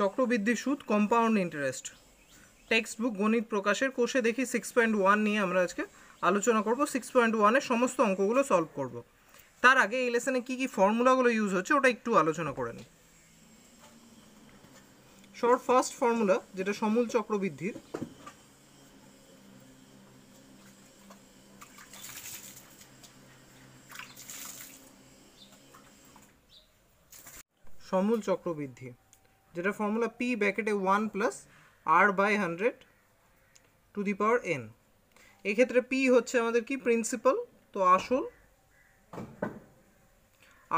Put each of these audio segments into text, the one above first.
চক্রবৃদ্ধি সুদ compound interest text book গণিত প্রকাশের কোষে দেখি সিক্স পয়েন্ট ওয়ান নিয়ে আমরা আজকে আলোচনা করব সিক্স পয়েন্ট ওয়ানের সমস্ত অঙ্কগুলো সলভ করব তার আগে এই লেসনে কী কী ফর্মুলাগুলো ইউজ হচ্ছে ওটা একটু আলোচনা করে নিই শর্ট ফার্স্ট ফর্মুলা যেটা সমূল চক্রবৃদ্ধির সমূল চক্রবৃদ্ধি যেটা ফর্মুলা পি ব্যাকেটে one plus R by hundred to the power n এক্ষেত্রে পি হচ্ছে আমাদের কি প্রিন্সিপাল তো আসল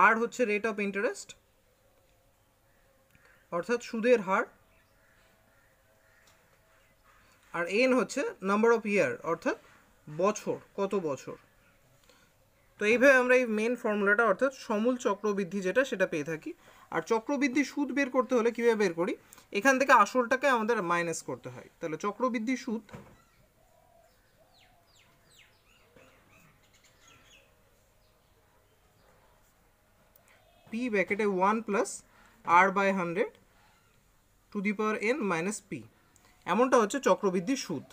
আর হচ্ছে রেট অফ ইন্টারেস্ট অর্থাৎ সুদের হার আর এন হচ্ছে নাম্বার অফ ইয়ার অর্থাৎ বছর কত বছর তো এইভাবে আমরা এই মেন ফর্মুলাটা অর্থাৎ সমূল চক্রবৃদ্ধি যেটা সেটা পেয়ে থাকি আর চক্রবৃদ্ধি সুদ বের করতে হলে কীভাবে বের করি এখান থেকে আসলটাকে আমাদের মাইনাস করতে হয় তাহলে চক্রবৃদ্ধি সুদ পি ব্যাকেটে one plus R by hundred to the power n minus P এমনটা হচ্ছে চক্রবৃদ্ধি সুদ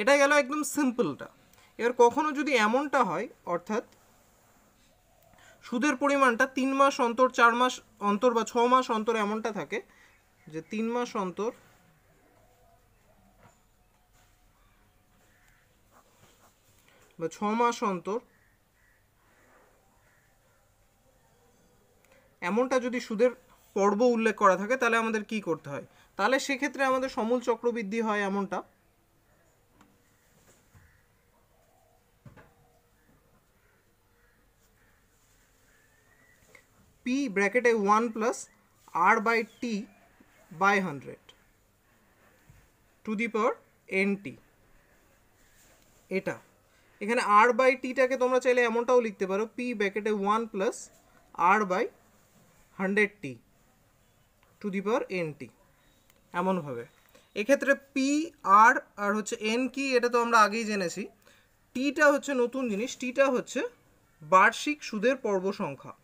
এটা গেল একদম সিম্পলটা এবার কখনো যদি এমনটা হয় অর্থাৎ সুদের পরিমাণটা তিন মাস অন্তর চার মাস অন্তর বা ছ মাস অন্তর এমনটা থাকে যে তিন মাস অন্তর বা ছ মাস অন্তর এমনটা যদি সুদের পর্ব উল্লেখ করা থাকে তাহলে আমাদের কি করতে হয় তাহলে সেক্ষেত্রে আমাদের সমূল চক্রবৃদ্ধি হয় এমনটা পি ব্র্যাকেটে one plus R by T by hundred to the power N T এটা এখানে আর বাই টিটাকে তোমরা চাইলে এমনটাও লিখতে পারো পি ব্র্যাকেটে one plus R by hundred T to the power N T এমনভাবে এক্ষেত্রে পি আর আর হচ্ছে এন কি এটা তো আমরা আগেই জেনেছি টিটা হচ্ছে নতুন জিনিস টিটা হচ্ছে বার্ষিক সুদের পর্ব সংখ্যা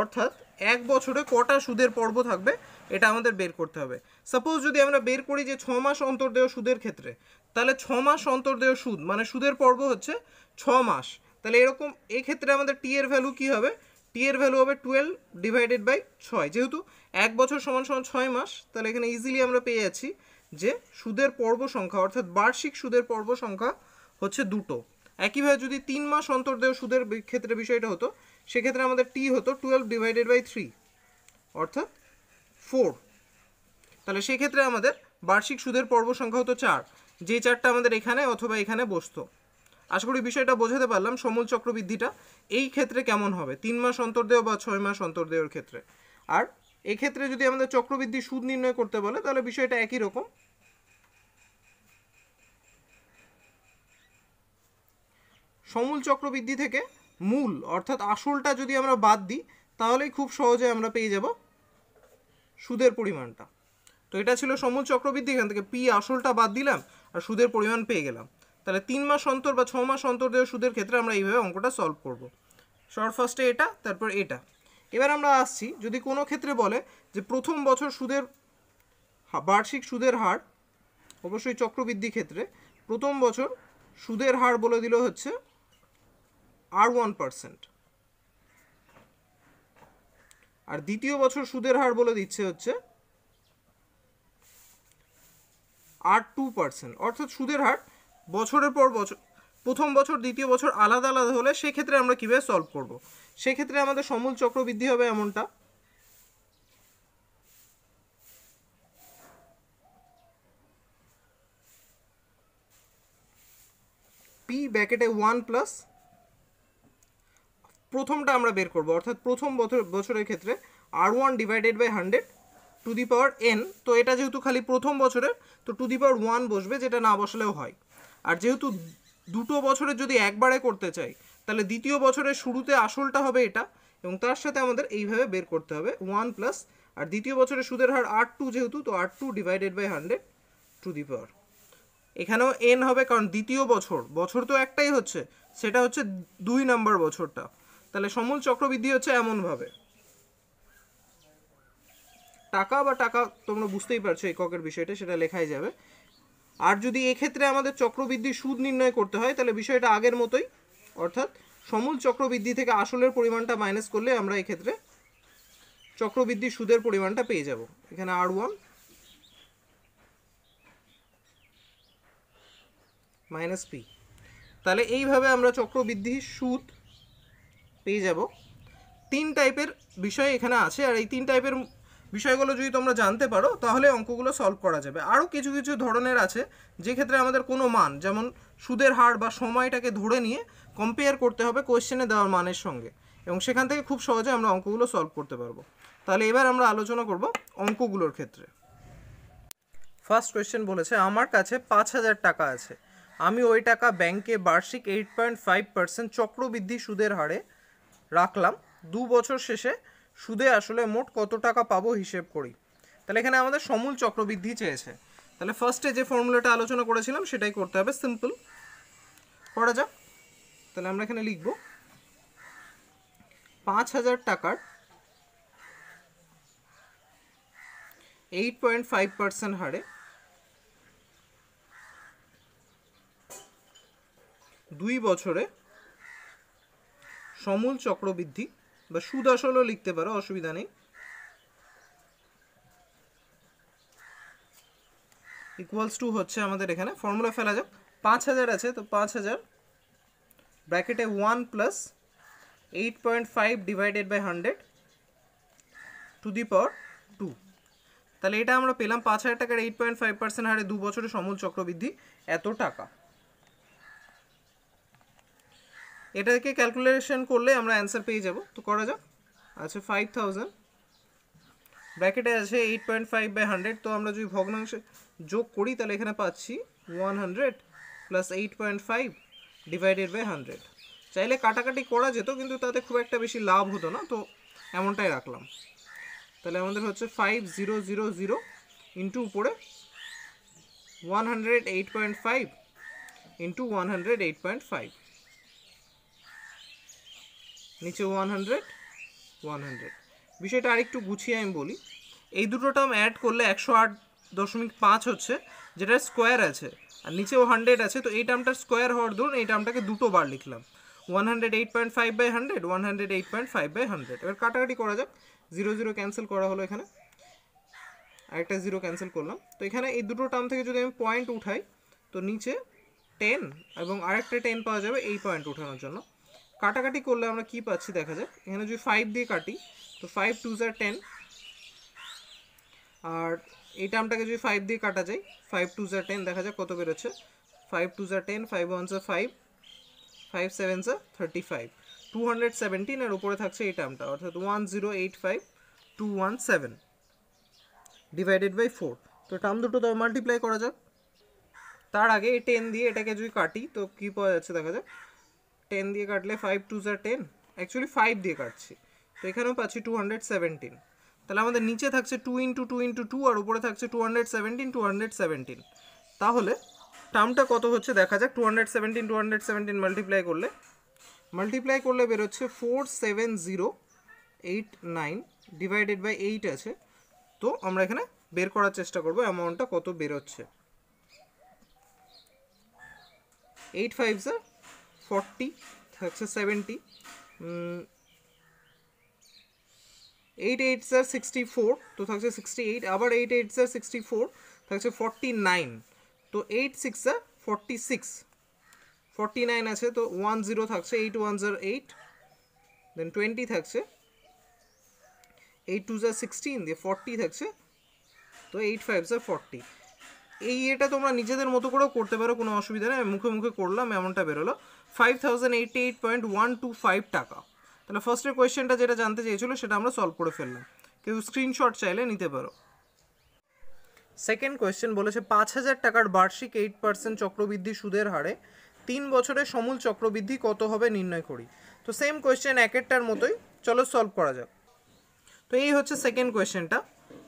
অর্থাৎ এক বছরে কটা সুদের পর্ব থাকবে এটা আমাদের বের করতে হবে সাপোজ যদি আমরা বের করি যে ছ মাস অন্তর দেওয়া সুদের ক্ষেত্রে তাহলে ছ মাস অন্তর দেওয়া সুদ মানে সুদের পর্ব হচ্ছে ছ মাস তাহলে এরকম এক্ষেত্রে আমাদের টি এর ভ্যালু কী হবে টি এর ভ্যালু হবে টুয়েলভ ডিভাইডেড বাই ছয় যেহেতু এক বছর সমান সমান ছয় মাস তাহলে এখানে ইজিলি আমরা পেয়ে যাচ্ছি যে সুদের পর্ব সংখ্যা অর্থাৎ বার্ষিক সুদের পর্ব সংখ্যা হচ্ছে দুটো একইভাবে যদি তিন মাস দেওয়া সুদের ক্ষেত্রে বিষয়টা হতো সেক্ষেত্রে আমাদের টি হতো টুয়েলভ ডিভাইডেড বাই থ্রি অর্থাৎ ফোর তাহলে সেক্ষেত্রে আমাদের বার্ষিক সুদের পর্ব সংখ্যা হতো চার যে চারটা আমাদের এখানে অথবা এখানে বসতো আশা করি বিষয়টা বোঝাতে পারলাম সমূল চক্রবৃদ্ধিটা এই ক্ষেত্রে কেমন হবে তিন মাস অন্তর দেওয়া বা ছয় মাস অন্তর দেওয়ার ক্ষেত্রে আর এক্ষেত্রে যদি আমাদের চক্রবৃদ্ধি সুদ নির্ণয় করতে বলে তাহলে বিষয়টা একই রকম সমূল চক্রবৃদ্ধি থেকে মূল অর্থাৎ আসলটা যদি আমরা বাদ দিই তাহলেই খুব সহজে আমরা পেয়ে যাব সুদের পরিমাণটা তো এটা ছিল সমূল চক্রবৃদ্ধি এখান থেকে পি আসলটা বাদ দিলাম আর সুদের পরিমাণ পেয়ে গেলাম তাহলে তিন মাস অন্তর বা ছ মাস অন্তর দেওয়া সুদের ক্ষেত্রে আমরা এইভাবে অঙ্কটা সলভ করব শর্ট ফার্স্টে এটা তারপর এটা এবার আমরা আসছি যদি কোনো ক্ষেত্রে বলে যে প্রথম বছর সুদের বার্ষিক সুদের হার অবশ্যই চক্রবৃদ্ধি ক্ষেত্রে প্রথম বছর সুদের হার বলে দিল হচ্ছে আর ওয়ান পার্সেন্ট আর দ্বিতীয় বছর সুদের হার বলে দিচ্ছে হচ্ছে আর টু পার্সেন্ট অর্থাৎ সুদের হার বছরের পর বছর প্রথম বছর দ্বিতীয় বছর আলাদা আলাদা হলে সেক্ষেত্রে আমরা কীভাবে সলভ করব সেক্ষেত্রে আমাদের সমূল চক্রবৃদ্ধি হবে এমনটা পি ব্যাকেটে ওয়ান প্লাস প্রথমটা আমরা বের করব অর্থাৎ প্রথম বছর বছরের ক্ষেত্রে R one divided by hundred to the power n তো এটা যেহেতু খালি প্রথম বছরের তো টু দি পাওয়ার ওয়ান বসবে যেটা না বসলেও হয় আর যেহেতু দুটো বছরের যদি একবারে করতে চাই তাহলে দ্বিতীয় বছরের শুরুতে আসলটা হবে এটা এবং তার সাথে আমাদের এইভাবে বের করতে হবে ওয়ান প্লাস আর দ্বিতীয় বছরের সুদের হার আর টু যেহেতু তো R two divided by hundred to the power এখানেও এন হবে কারণ দ্বিতীয় বছর বছর তো একটাই হচ্ছে সেটা হচ্ছে দুই নম্বর বছরটা তাহলে সমূল চক্রবৃদ্ধি হচ্ছে এমনভাবে টাকা বা টাকা তোমরা বুঝতেই পারছো এককের বিষয়টা সেটা লেখাই যাবে আর যদি এক্ষেত্রে আমাদের চক্রবৃদ্ধি সুদ নির্ণয় করতে হয় তাহলে বিষয়টা আগের মতোই অর্থাৎ সমূল চক্রবৃদ্ধি থেকে আসলের পরিমাণটা মাইনাস করলে আমরা এক্ষেত্রে চক্রবৃদ্ধি সুদের পরিমাণটা পেয়ে যাব এখানে আর ওয়ান মাইনাস পি তাহলে এইভাবে আমরা চক্রবৃদ্ধি সুদ পেয়ে যাব তিন টাইপের বিষয় এখানে আছে আর এই তিন টাইপের বিষয়গুলো যদি তোমরা জানতে পারো তাহলে অঙ্কগুলো সলভ করা যাবে আরও কিছু কিছু ধরনের আছে যে ক্ষেত্রে আমাদের কোনো মান যেমন সুদের হার বা সময়টাকে ধরে নিয়ে কম্পেয়ার করতে হবে কোয়েশ্চেনে দেওয়ার মানের সঙ্গে এবং সেখান থেকে খুব সহজে আমরা অঙ্কগুলো সলভ করতে পারবো তাহলে এবার আমরা আলোচনা করব অঙ্কগুলোর ক্ষেত্রে ফার্স্ট কোয়েশ্চেন বলেছে আমার কাছে পাঁচ হাজার টাকা আছে আমি ওই টাকা ব্যাংকে বার্ষিক এইট পয়েন্ট ফাইভ পার্সেন্ট চক্রবৃদ্ধি সুদের হারে রাখলাম দু বছর শেষে সুদে আসলে মোট কত টাকা পাবো হিসেব করি তাহলে এখানে আমাদের সমূল চক্রবৃদ্ধি চেয়েছে তাহলে ফার্স্টে যে ফর্মুলাটা আলোচনা করেছিলাম সেটাই করতে হবে সিম্পল করা যাক তাহলে আমরা এখানে লিখব পাঁচ হাজার টাকার এইট পয়েন্ট ফাইভ পার্সেন্ট হারে দুই বছরে সমূল চক্রবৃদ্ধি বা সুদ লিখতে পারো অসুবিধা নেই ইকুয়ালস টু হচ্ছে আমাদের এখানে ফর্মুলা ফেলা যাক পাঁচ হাজার আছে তো পাঁচ হাজার ব্র্যাকেটে one plus eight point five divided by hundred to the power two তাহলে এটা আমরা পেলাম পাঁচ হাজার টাকার এইট পয়েন্ট ফাইভ পার্সেন্ট হারে দু বছরে সমূল চক্রবৃদ্ধি এত টাকা এটাকে ক্যালকুলেশন করলে আমরা অ্যান্সার পেয়ে যাব তো করা যাক আচ্ছা ফাইভ থাউজেন্ড ব্র্যাকেটে আছে eight point five by hundred তো আমরা যদি ভগ্নাংশে যোগ করি তাহলে এখানে পাচ্ছি one hundred plus eight point five divided by hundred চাইলে কাটাকাটি করা যেত কিন্তু তাতে খুব একটা বেশি লাভ হতো না তো এমনটাই রাখলাম তাহলে আমাদের হচ্ছে five zero zero zero into উপরে one hundred eight point five into one hundred eight point five নিচে ওয়ান হান্ড্রেড ওয়ান হান্ড্রেড বিষয়টা আরেকটু গুছিয়ে আমি বলি এই দুটো টার্ম অ্যাড করলে একশো আট দশমিক পাঁচ হচ্ছে যেটা স্কোয়ার আছে আর নিচেও হান্ড্রেড আছে তো এই টার্মটার স্কোয়ার হওয়ার ধরুন এই টার্মটাকে দুটো বার লিখলাম one hundred eight point five by hundred one hundred eight point five by hundred এবার কাটাকাটি করা যাক জিরো জিরো ক্যান্সেল করা হলো এখানে আরেকটা জিরো ক্যান্সেল করলাম তো এখানে এই দুটো টার্ম থেকে যদি আমি পয়েন্ট উঠাই তো নিচে টেন এবং আরেকটা টেন পাওয়া যাবে এই পয়েন্ট উঠানোর জন্য কাটাকাটি করলে আমরা কি পাচ্ছি দেখা যাক এখানে যদি ফাইভ দিয়ে কাটি তো ফাইভ টু জার টেন আর এই টার্মটাকে যদি ফাইভ দিয়ে কাটা যায় ফাইভ টু জার টেন দেখা যাক কত বেরোচ্ছে five two jar ten five one are five five seven are thirty five two hundred seventeen আর উপরে থাকছে এই টার্মটা অর্থাৎ one zero eight five two one seven divided by four তো টার্ম দুটো তো মাল্টিপ্লাই করা যাক তার আগে এই টেন দিয়ে এটাকে যদি কাটি তো কী পাওয়া যাচ্ছে দেখা যাক টেন দিয়ে কাটলে five two are ten actually five দিয়ে কাটছি তো এখানেও পাচ্ছি টু হান্ড্রেড সেভেন্টিন তাহলে আমাদের নিচে থাকছে two into two into two আর উপরে থাকছে two hundred seventeen two hundred seventeen তাহলে টার্মটা কত হচ্ছে দেখা যাক two hundred seventeen two hundred seventeen multiply করলে মাল্টিপ্লাই করলে বেরোচ্ছে four seven zero eight nine divided by eight আছে তো আমরা এখানে বের করার চেষ্টা করবো অ্যামাউন্টটা কত বেরোচ্ছে এইট ফাইভ স্যার ফর্টি থাকছে seventy eight eight are sixty four তো থাকছে সিক্সটি এইট আবার eight eight are sixty four থাকছে ফর্টি নাইন তো eight six are forty six forty nine আছে তো ওয়ান জিরো থাকছে eight one are eight then twenty থাকছে এইট টু জার সিক্সটিন দিয়ে ফর্টি থাকছে তো এইট ফাইভ জার ফর্টি এই এটা তোমরা নিজেদের মতো করেও করতে পারো কোনো অসুবিধা নেই মুখে মুখে করলাম এমনটা বেরোলো five thousand eight point one two five টাকা তাহলে ফার্স্টের কোয়েশ্চেনটা যেটা জানতে চেয়েছিলো সেটা আমরা সলভ করে ফেললাম কেউ স্ক্রিনশট চাইলে নিতে পারো সেকেন্ড কোয়েশ্চেন বলেছে পাঁচ হাজার টাকার বার্ষিক এইট পার্সেন্ট চক্রবৃদ্ধি সুদের হারে তিন বছরে সমূল চক্রবৃদ্ধি কত হবে নির্ণয় করি তো সেম কোয়েশ্চেন একেরটার মতোই চলো সলভ করা যাক তো এই হচ্ছে সেকেন্ড কোয়েশ্চেনটা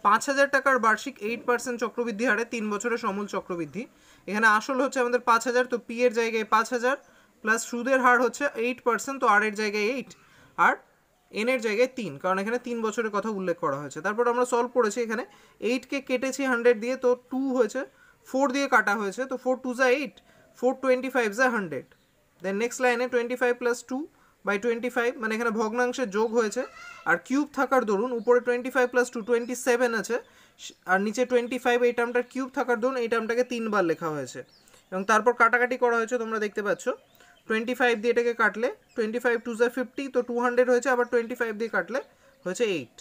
পাঁচ হাজার টাকার বার্ষিক এইট পার্সেন্ট চক্রবৃদ্ধি হারে তিন বছরে সমূল চক্রবৃদ্ধি এখানে আসল হচ্ছে আমাদের পাঁচ হাজার তো পি এর জায়গায় পাঁচ হাজার প্লাস সুদের হার হচ্ছে এইট পার্সেন্ট তো আর এর জায়গায় এইট আর এন এর জায়গায় তিন কারণ এখানে তিন বছরের কথা উল্লেখ করা হয়েছে তারপর আমরা সলভ করেছি এখানে এইটকে কেটেছি হান্ড্রেড দিয়ে তো টু হয়েছে ফোর দিয়ে কাটা হয়েছে তো ফোর টু জা এইট ফোর টোয়েন্টি ফাইভ জা হান্ড্রেড দেন নেক্সট লাইনে twenty five plus two by twenty five মানে এখানে ভগ্নাংশের যোগ হয়েছে আর কিউব থাকার দরুন উপরে twenty five plus two twenty seven আছে আর নিচে টোয়েন্টি ফাইভ এই টার্মটার কিউব থাকার দরুন এই টার্মটাকে তিনবার লেখা হয়েছে এবং তারপর কাটাকাটি করা হয়েছে তোমরা দেখতে পাচ্ছ টোয়েন্টি ফাইভ দিয়ে এটাকে কাটলে টোয়েন্টি ফাইভ টু জা ফিফটি তো টু হান্ড্রেড হয়েছে আবার টোয়েন্টি ফাইভ দিয়ে কাটলে হয়েছে এইট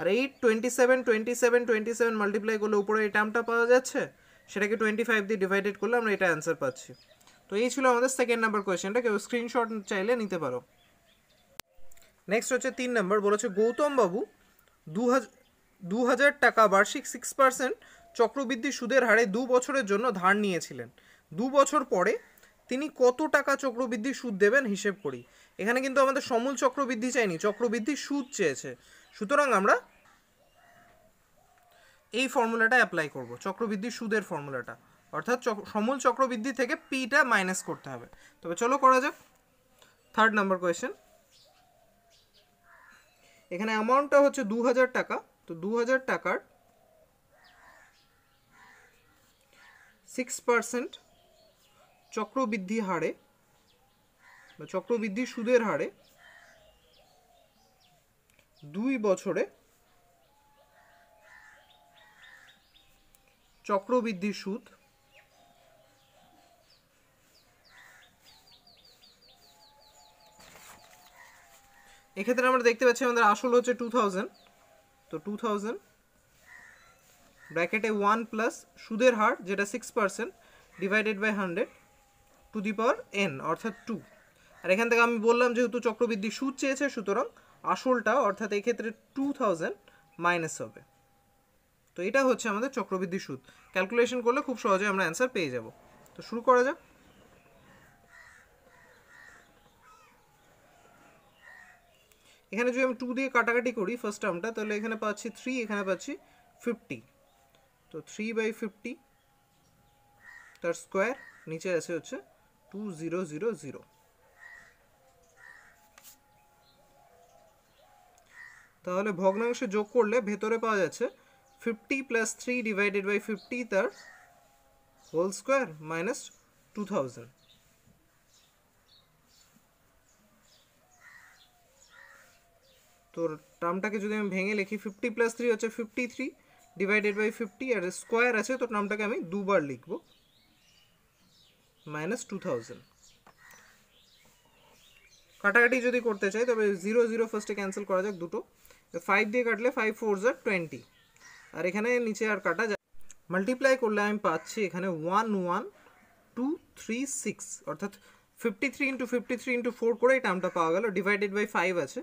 আর eight twenty seven twenty seven twenty seven multiply করলে উপরে এই টার্মটা পাওয়া যাচ্ছে সেটাকে টোয়েন্টি ফাইভ দিয়ে ডিভাইডেড করলে আমরা এটা অ্যান্সার পাচ্ছি তো এই ছিল আমাদের সেকেন্ড নাম্বার কোয়েশ্চেনটা কেউ স্ক্রিনশট চাইলে নিতে পারো নেক্সট হচ্ছে তিন নম্বর বলেছে গৌতম বাবু দু হাজার দু হাজার টাকা বার্ষিক সিক্স পার্সেন্ট চক্রবৃদ্ধি সুদের হারে দু বছরের জন্য ধার নিয়েছিলেন দু বছর পরে তিনি কত টাকা চক্রবৃদ্ধি সুদ দেবেন হিসেব করি এখানে কিন্তু আমাদের সমূল চক্রবৃদ্ধি চাইনি চক্রবৃদ্ধি সুদ চেয়েছে সুতরাং আমরা এই ফর্মুলাটা অ্যাপ্লাই করব চক্রবৃদ্ধি সুদের ফর্মুলাটা অর্থাৎ সমূল চক্রবৃদ্ধি থেকে পিটা মাইনাস করতে হবে তবে চলো করা যাক থার্ড নাম্বার কোয়েশ্চেন এখানে অ্যামাউন্টটা হচ্ছে দু টাকা তো দু টাকার সিক্স পার্সেন্ট চক্রবৃদ্ধি হারে বা চক্রবৃদ্ধি সুদের হারে দুই বছরে চক্রবৃদ্ধি সুদ এক্ষেত্রে আমরা দেখতে পাচ্ছি আমাদের আসল হচ্ছে টু থাউজেন্ড তো টু থাউজেন্ড ব্র্যাকেটে ওয়ান প্লাস সুদের হার যেটা six percent divided by hundred to the power N অর্থাৎ টু আর এখান থেকে আমি বললাম যেহেতু চক্রবৃদ্ধি সুদ চেয়েছে সুতরাং আসলটা অর্থাৎ এক্ষেত্রে টু থাউজেন্ড মাইনাস হবে তো এটা হচ্ছে আমাদের চক্রবৃদ্ধি সুদ ক্যালকুলেশন করলে খুব সহজে আমরা অ্যান্সার পেয়ে যাব তো শুরু করা যাক এখানে যদি আমি টু দিয়ে কাটাকাটি করি ফার্স্ট টার্মটা তাহলে এখানে পাচ্ছি থ্রি এখানে পাচ্ছি ফিফটি তো থ্রি বাই ফিফটি তার স্কোয়ার নিচে আছে হচ্ছে জিরো জিরো জিরো তাহলে ভগ্নাংশে যোগ করলে ভেতরে পাওয়া যাচ্ছে fifty plus three divided by fifty তার whole square minus two thousand তো টার্মটাকে যদি আমি ভেঙে লিখি ফিফটি প্লাস থ্রি হচ্ছে fifty three divided by fifty আর স্কোয়ার আছে তো টার্মটাকে আমি দুবার লিখবো মাইনাস টু থাউজেন্ড কাটাকাটি যদি করতে চাই তবে জিরো জিরো ফার্স্টে ক্যান্সেল করা যাক দুটো ফাইভ দিয়ে কাটলে ফাইভ ফোর জার টোয়েন্টি আর এখানে নিচে আর কাটা যায় মাল্টিপ্লাই করলে আমি পাচ্ছি এখানে one one two three six অর্থাৎ fifty three into fifty three into four করে এই টার্মটা পাওয়া গেল ডিভাইডেড বাই ফাইভ আছে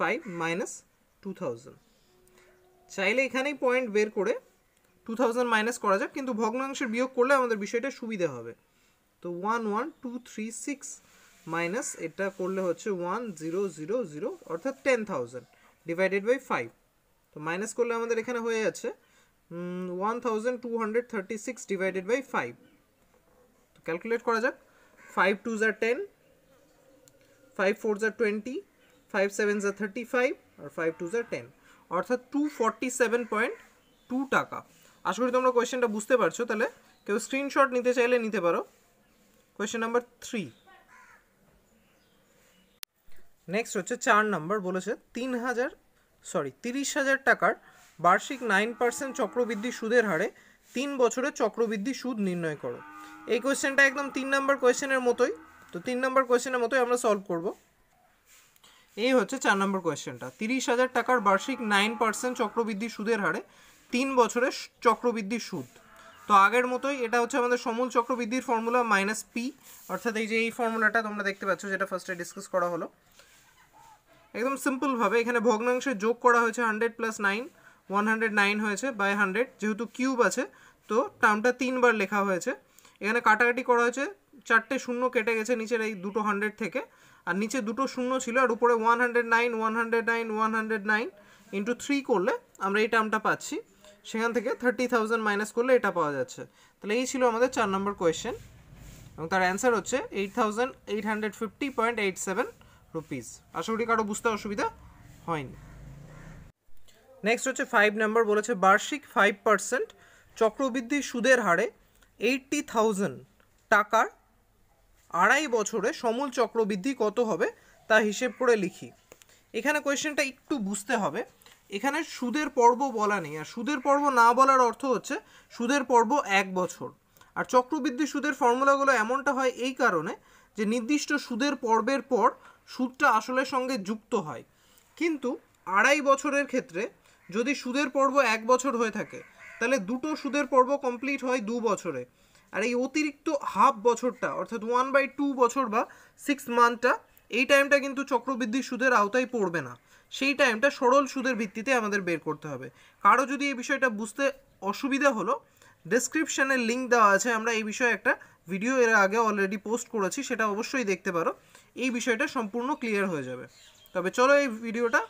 ফাইভ মাইনাস টু থাউজেন্ড চাইলে এখানেই পয়েন্ট বের করে টু থাউজেন্ড মাইনাস করা যাক কিন্তু ভগ্নাংশের বিয়োগ করলে আমাদের বিষয়টা সুবিধা হবে তো one one two three six minus এটা করলে হচ্ছে ওয়ান জিরো জিরো জিরো অর্থাৎ ten thousand divided by five তো মাইনাস করলে আমাদের এখানে হয়ে আছে one thousand two hundred thirty six divided by five তো ক্যালকুলেট করা যাক five two jar ten five four are twenty five seven are thirty five আর ফাইভ টু জার টেন অর্থাৎ two forty seven point two টাকা আশা করি তোমরা কোয়েশ্চেনটা বুঝতে পারছো তাহলে কেউ স্ক্রিনশট নিতে চাইলে নিতে পারো কোয়েশ্চেন নাম্বার থ্রি নেক্সট হচ্ছে চার নাম্বার বলেছে তিন হাজার সরি তিরিশ হাজার টাকার বার্ষিক নাইন পার্সেন্ট চক্রবৃদ্ধি সুদের হারে তিন বছরে চক্রবৃদ্ধি সুদ নির্ণয় করো এই কোয়েশ্চেনটা একদম তিন নম্বর কোয়েশ্চেনের মতোই তো তিন নম্বর কোয়েশ্চেনের মতোই আমরা সলভ করব এই হচ্ছে চার নম্বর কোয়েশ্চেনটা তিরিশ হাজার টাকার বার্ষিক নাইন পার্সেন্ট চক্রবৃদ্ধি সুদের হারে তিন বছরের চক্রবৃদ্ধি সুদ তো আগের মতোই এটা হচ্ছে আমাদের সমূল চক্রবৃদ্ধির ফর্মুলা মাইনাস পি অর্থাৎ এই যে এই ফর্মুলাটা তোমরা দেখতে পাচ্ছ যেটা ফার্স্টে ডিসকাস করা হলো একদম সিম্পলভাবে এখানে ভগ্নাংশে যোগ করা হয়েছে hundred plus nine one hundred nine হয়েছে বাই হান্ড্রেড যেহেতু কিউব আছে তো টার্মটা তিনবার লেখা হয়েছে এখানে কাটাকাটি করা হয়েছে চারটে শূন্য কেটে গেছে নিচের এই দুটো হান্ড্রেড থেকে আর নিচে দুটো শূন্য ছিল আর উপরে one hundred nine one hundred nine one hundred nine into three করলে আমরা এই টার্মটা পাচ্ছি সেখান থেকে থার্টি থাউজেন্ড মাইনাস করলে এটা পাওয়া যাচ্ছে তাহলে এই ছিল আমাদের চার নম্বর কোয়েশ্চেন এবং তার অ্যান্সার হচ্ছে eight thousand eight hundred fifty point eight seven rupees আশা করি কারো বুঝতে অসুবিধা হয়নি নেক্সট হচ্ছে ফাইভ নাম্বার বলেছে বার্ষিক ফাইভ পার্সেন্ট চক্রবৃদ্ধি সুদের হারে এইটটি থাউজেন্ড টাকার আড়াই বছরে সমূল চক্রবৃদ্ধি কত হবে তা হিসেব করে লিখি এখানে কোয়েশ্চেনটা একটু বুঝতে হবে এখানে সুদের পর্ব বলা নেই আর সুদের পর্ব না বলার অর্থ হচ্ছে সুদের পর্ব এক বছর আর চক্রবৃদ্ধি সুদের ফর্মুলাগুলো এমনটা হয় এই কারণে যে নির্দিষ্ট সুদের পর্বের পর সুদটা আসলের সঙ্গে যুক্ত হয় কিন্তু আড়াই বছরের ক্ষেত্রে যদি সুদের পর্ব এক বছর হয়ে থাকে তাহলে দুটো সুদের পর্ব কমপ্লিট হয় দু বছরে আর এই অতিরিক্ত হাফ বছরটা অর্থাৎ ওয়ান বাই টু বছর বা সিক্স মান্থটা এই টাইমটা কিন্তু চক্রবৃদ্ধি সুদের আওতায় পড়বে না সেই টাইমটা সরল সুদের ভিত্তিতে আমাদের বের করতে হবে কারো যদি এই বিষয়টা বুঝতে অসুবিধা হলো ডেসক্রিপশানে লিঙ্ক দেওয়া আছে আমরা এই বিষয়ে একটা ভিডিও এর আগে অলরেডি পোস্ট করেছি সেটা অবশ্যই দেখতে পারো এই বিষয়টা সম্পূর্ণ ক্লিয়ার হয়ে যাবে তবে চলো এই ভিডিওটা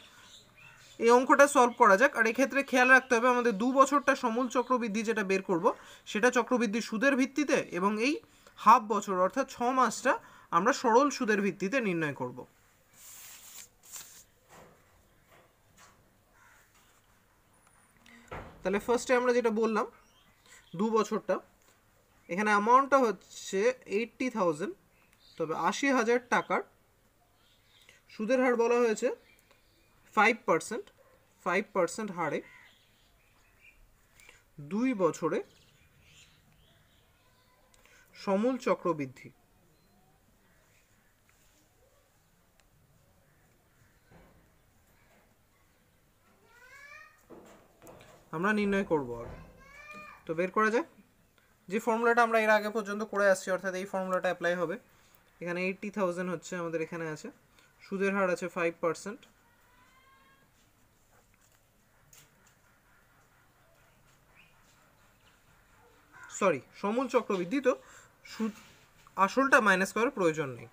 এই অঙ্কটা সলভ করা যাক আর এক্ষেত্রে খেয়াল রাখতে হবে আমাদের দু বছরটা সমূল চক্রবৃদ্ধি যেটা বের করব সেটা চক্রবৃদ্ধি সুদের ভিত্তিতে এবং এই হাফ বছর অর্থাৎ ছ মাসটা আমরা সরল সুদের ভিত্তিতে নির্ণয় করব তাহলে ফার্স্টে আমরা যেটা বললাম দু বছরটা এখানে অ্যামাউন্টটা হচ্ছে এইটটি থাউজেন্ড তবে আশি হাজার টাকার সুদের হার বলা হয়েছে ফাইভ পার্সেন্ট ফাইভ পার্সেন্ট হারে দুই বছরে সমূল চক্রবৃদ্ধি আমরা নির্ণয় করব আগে তো বের করা যায় যে ফর্মুলাটা আমরা এর আগে পর্যন্ত করে আসছি অর্থাৎ এই ফর্মুলাটা অ্যাপ্লাই হবে এখানে এইটটি থাউজেন্ড হচ্ছে আমাদের এখানে আছে সুদের হার আছে ফাইভ পার্সেন্ট সরি সমূল চক্রবৃদ্ধি তো সুদ আসলটা মাইনাস করার প্রয়োজন নেই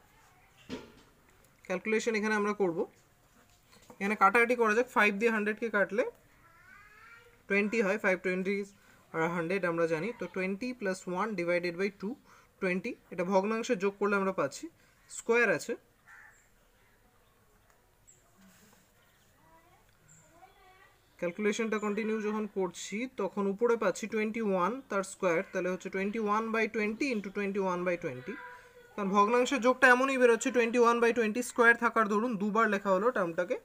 ক্যালকুলেশন এখানে আমরা করব এখানে কাটাকাটি করা যাক ফাইভ দিয়ে হান্ড্রেডকে কাটলে টোয়েন্টি হয় ফাইভ টোয়েন্টি আর হান্ড্রেড আমরা জানি তো twenty plus one divided by two twenty এটা ভগ্নাংশে যোগ করলে আমরা পাচ্ছি স্কোয়ার আছে ক্যালকুলেশনটা কন্টিনিউ যখন করছি তখন উপরে পাচ্ছি টোয়েন্টি ওয়ান তার স্কোয়ার তাহলে হচ্ছে twenty one by twenty into twenty one by twenty কারণ ভগ্নাংশের যোগটা এমনই বেরোচ্ছে twenty one by twenty square থাকার ধরুন দুবার লেখা হলো টার্মটাকে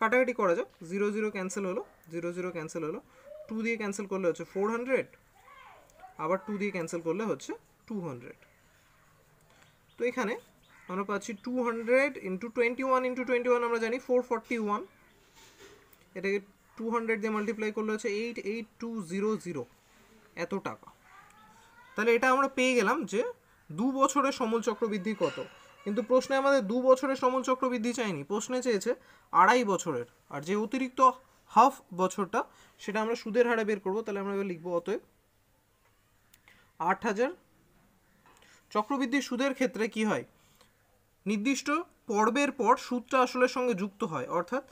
কাটাকাটি করা যাক জিরো জিরো ক্যান্সেল হলো জিরো জিরো ক্যান্সেল হলো টু দিয়ে ক্যান্সেল করলে হচ্ছে ফোর হান্ড্রেড আবার টু দিয়ে ক্যান্সেল করলে হচ্ছে টু হান্ড্রেড তো এখানে আমরা পাচ্ছি two hundred into twenty one into twenty one আমরা জানি ফোর ফর্টি ওয়ান এটাকে টু হান্ড্রেড দিয়ে মাল্টিপ্লাই করলে হচ্ছে eight eight two zero zero এত টাকা তাহলে এটা আমরা পেয়ে গেলাম যে দু বছরের সমল চক্রবৃদ্ধি কত কিন্তু প্রশ্নে আমাদের দু বছরের সমন চক্রবৃদ্ধি চাইনি প্রশ্নে চেয়েছে আড়াই বছরের আর যে অতিরিক্ত হাফ বছরটা সেটা আমরা সুদের হারে বের করবো তাহলে আমরা এবার লিখবো অতএব আট হাজার চক্রবৃদ্ধি সুদের ক্ষেত্রে কি হয় নির্দিষ্ট পর্বের পর সুদটা আসলের সঙ্গে যুক্ত হয় অর্থাৎ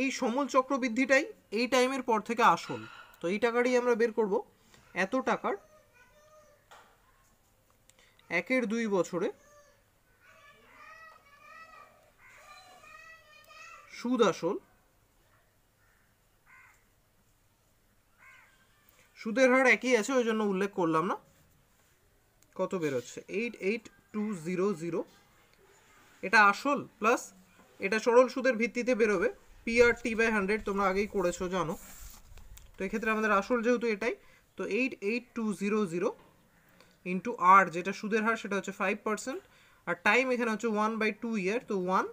এই সমল চক্রবৃদ্ধিটাই এই টাইমের পর থেকে আসল তো এই টাকাটাই আমরা বের করব এত টাকার একের দুই বছরে সুদ আসল সুদের হার একই আছে ওই জন্য উল্লেখ করলাম না কত বেরোচ্ছে eight eight two zero zero এটা আসল প্লাস এটা সরল সুদের ভিত্তিতে বেরোবে পিআর টি বাই হান্ড্রেড তোমরা আগেই করেছো জানো তো এক্ষেত্রে আমাদের আসল যেহেতু এটাই তো eight eight two zero zero into আর যেটা সুদের হার সেটা হচ্ছে ফাইভ পার্সেন্ট আর টাইম এখানে হচ্ছে ওয়ান বাই টু ইয়ার তো ওয়ান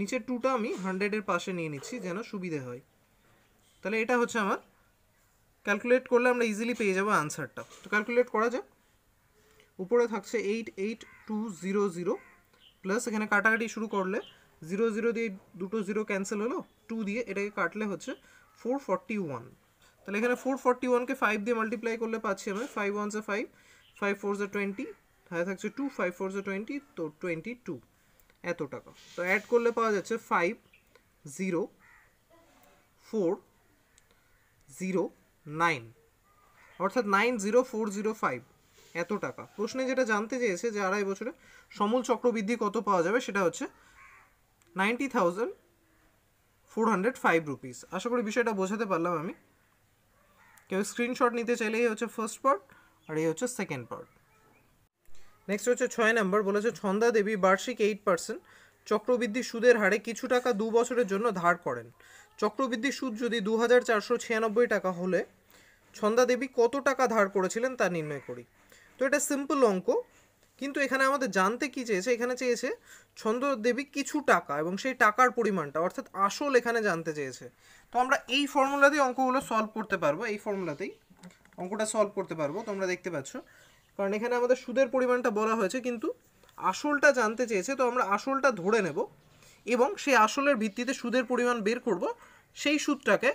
নিচের টুটা আমি হান্ড্রেডের পাশে নিয়ে নিচ্ছি যেন সুবিধে হয় তাহলে এটা হচ্ছে আমার ক্যালকুলেট করলে আমরা ইজিলি পেয়ে যাবো আনসারটা তো ক্যালকুলেট করা যাক উপরে থাকছে eight eight two zero zero plus এখানে কাটাকাটি শুরু করলে জিরো জিরো দিয়ে দুটো জিরো ক্যান্সেল হলো টু দিয়ে এটাকে কাটলে হচ্ছে ফোর ফর্টি ওয়ান তাহলে এখানে ফোর ফর্টি ওয়ানকে ফাইভ দিয়ে মাল্টিপ্লাই করলে পাচ্ছি আমরা five one are five five four জা টোয়েন্টি হ্যাঁ থাকছে টু ফাইভ ফোর জা টোয়েন্টি তো টোয়েন্টি টু এত টাকা তো অ্যাড করলে পাওয়া যাচ্ছে five zero four zero nine অর্থাৎ nine zero four zero five এত টাকা প্রশ্নে যেটা জানতে চেয়েছে যে আড়াই বছরে সমূল চক্রবৃদ্ধি কত পাওয়া যাবে সেটা হচ্ছে ninety thousand four hundred five rupees আশা করি বিষয়টা বোঝাতে পারলাম আমি কেউ স্ক্রিনশট নিতে চাইলে এই হচ্ছে ফার্স্ট পার্ট আর এই হচ্ছে সেকেন্ড পার্ট নেক্সট হচ্ছে ছয় নম্বর বলেছে ছন্দা দেবী বার্ষিক এইট পার্সেন্ট চক্রবৃদ্ধি সুদের হারে কিছু টাকা দু বছরের জন্য ধার করেন চক্রবৃদ্ধি সুদ যদি দু হাজার চারশো ছিয়ানব্বই টাকা হলে ছন্দা দেবী কত টাকা ধার করেছিলেন তা নির্ণয় করি তো এটা সিম্পল অঙ্ক কিন্তু এখানে আমাদের জানতে কি চেয়েছে এখানে চেয়েছে ছন্দ দেবী কিছু টাকা এবং সেই টাকার পরিমাণটা অর্থাৎ আসল এখানে জানতে চেয়েছে তো আমরা এই ফর্মুলাতেই অঙ্কগুলো সলভ করতে পারবো এই ফর্মুলাতেই অঙ্কটা সলভ করতে পারবো তোমরা দেখতে পাচ্ছ কারণ এখানে আমাদের সুদের পরিমাণটা বলা হয়েছে কিন্তু আসলটা জানতে চেয়েছে তো আমরা আসলটা ধরে নেব এবং সেই আসলের ভিত্তিতে সুদের পরিমাণ বের করব সেই সুদটাকে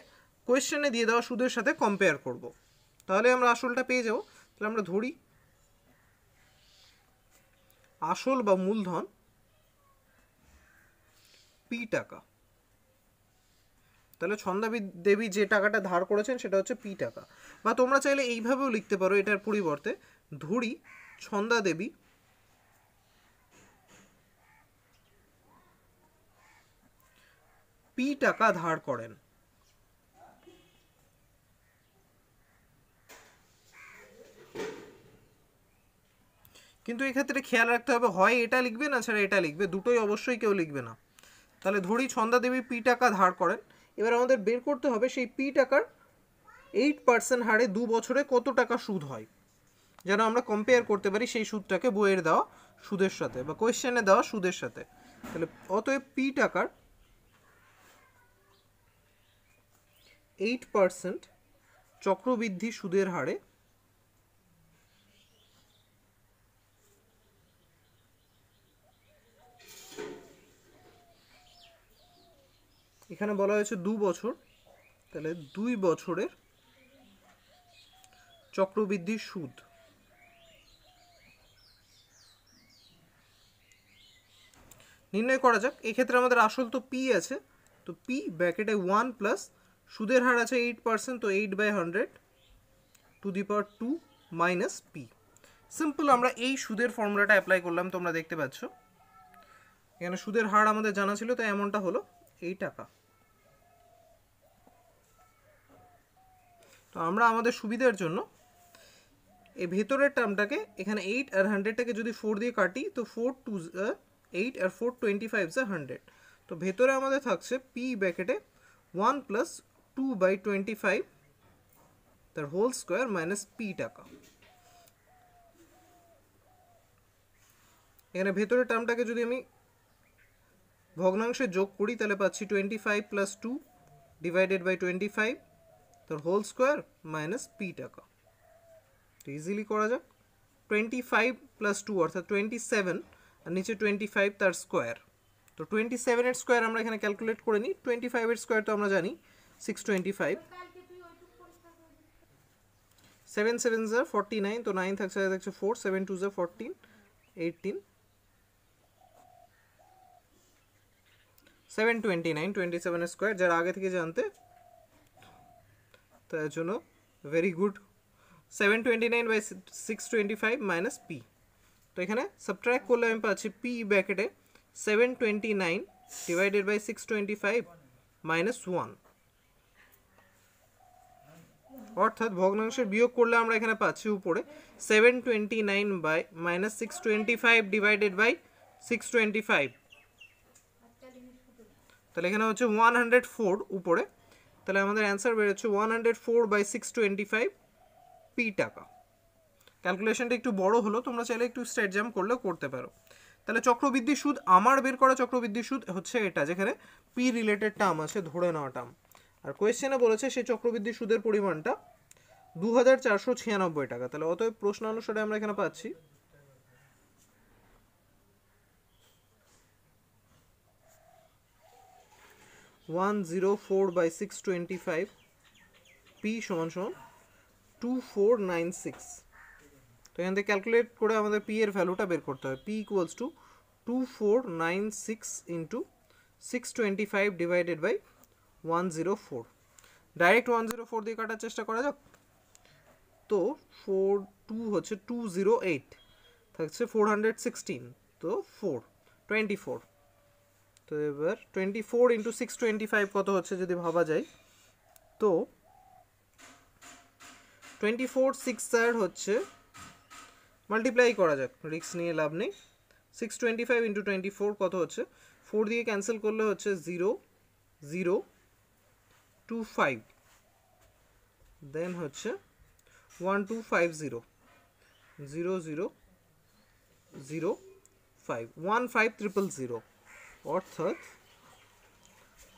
কোয়েশ্চেনে দিয়ে দেওয়া সুদের সাথে কম্পেয়ার করব তাহলে আমরা আসলটা পেয়ে যাব তাহলে আমরা ধরি আসল বা মূলধন পি টাকা তাহলে ছন্দাবী দেবী যে টাকাটা ধার করেছেন সেটা হচ্ছে পি টাকা বা তোমরা চাইলে এইভাবেও লিখতে পারো এটার পরিবর্তে ধুরি ছন্দা দেবী পি টাকা ধার করেন কিন্তু এক্ষেত্রে খেয়াল রাখতে হবে হয় এটা লিখবে না ছাড়া এটা লিখবে দুটোই অবশ্যই কেউ লিখবে না তাহলে ধরি ছন্দা দেবী পি টাকা ধার করেন এবার আমাদের বের করতে হবে সেই পি টাকার এইট পার্সেন্ট হারে দু বছরে কত টাকা সুদ হয় যেন আমরা কম্পেয়ার করতে পারি সেই সুদটাকে বইয়ের দেওয়া সুদের সাথে বা কোয়েশ্চেনে দেওয়া সুদের সাথে তাহলে অতএব পি টাকার এইট পার্সেন্ট চক্রবৃদ্ধি সুদের হারে এখানে বলা হয়েছে দু বছর তাহলে দুই বছরের চক্রবৃদ্ধি সুদ নির্ণয় করা যাক এক্ষেত্রে আমাদের আসল তো পি আছে তো পি ব্যাকেটে ওয়ান প্লাস সুদের হার আছে এইট পার্সেন্ট তো eight by hundred to the power two minus P simple আমরা এই সুদের ফর্মুলাটা অ্যাপ্লাই করলাম তোমরা দেখতে পাচ্ছ এখানে সুদের হার আমাদের জানা ছিল তাই এমনটা হলো এই টাকা তো আমরা আমাদের সুবিধার জন্য এই ভেতরের টার্মটাকে এখানে এইট আর হান্ড্রেডটাকে যদি ফোর দিয়ে কাটি তো ফোর টু এইট আর four twenty five are hundred তো ভেতরে আমাদের থাকছে p ব্যাকেটে one plus two by twenty five তার হোল স্কোয়ার মাইনাস পি টাকা এখানে ভেতরের টার্মটাকে যদি আমি ভগ্নাংশে যোগ করি তাহলে পাচ্ছি twenty five plus two divided by twenty five তার হোল স্কোয়ার মাইনাস পি টাকা তো ইজিলি করা যাক টোয়েন্টি ফাইভ প্লাস টু অর্থাৎ টোয়েন্টি সেভেন नीचे 25^2 तो 27^2 हमरा এখানে ক্যালকুলেট করে নি 25^2 তো আমরা জানি 625 77^2 49 तो 9^2 100 472^2 14 18 729 27^2 যা আগে থেকে জানতে তার জন্য वेरी गुड 729 / 625 - p তো এখানে সাবট্র্যাক্ট করলে আমি পাচ্ছি পি ব্যাকেটে seven twenty nine divided by six twenty five minus one অর্থাৎ ভগ্নাংশের বিয়োগ করলে আমরা এখানে পাচ্ছি উপরে seven twenty nine by minus six twenty five divided by six twenty five তাহলে এখানে হচ্ছে ওয়ান হান্ড্রেড ফোর উপরে তাহলে আমাদের অ্যান্সার বেরোচ্ছে one hundred four by six twenty five P টাকা ক্যালকুলেশনটা একটু বড় হলো তোমরা চাইলে একটু স্ট্রেট জ্যাম করলেও করতে পারো তাহলে চক্রবৃদ্ধি সুদ আমার বের করা চক্রবৃদ্ধি সুদ হচ্ছে এটা যেখানে পি রিলেটেড টার্ম আছে ধরে নেওয়া টার্ম আর কোয়েশ্চেনে বলেছে সেই চক্রবৃদ্ধি সুদের পরিমাণটা দু হাজার চারশো ছিয়ানব্বই টাকা তাহলে অতএব প্রশ্ন অনুসারে আমরা এখানে পাচ্ছি one zero four by six twenty five P সমান সমান টু ফোর নাইন সিক্স তো এখান থেকে ক্যালকুলেট করে আমাদের পি এর ভ্যালুটা বের করতে হবে P equals to two four nine six into six twenty five divided by one zero four direct one zero four দিয়ে কাটার চেষ্টা করা যাক তো ফোর টু হচ্ছে টু জিরো এইট থাকছে ফোর হান্ড্রেড সিক্সটিন তো ফোর টোয়েন্টি ফোর তো এবার twenty four into six twenty five কত হচ্ছে যদি ভাবা যায় তো টোয়েন্টি ফোর সিক্স স্যার হচ্ছে মাল্টিপ্লাই করা যাক রিক্স নিয়ে লাভ নেই six twenty five twenty four কত হচ্ছে ফোর দিয়ে ক্যান্সেল করলে হচ্ছে zero zero two five then হচ্ছে one two five zero zero zero zero five one five triple zero অর্থাৎ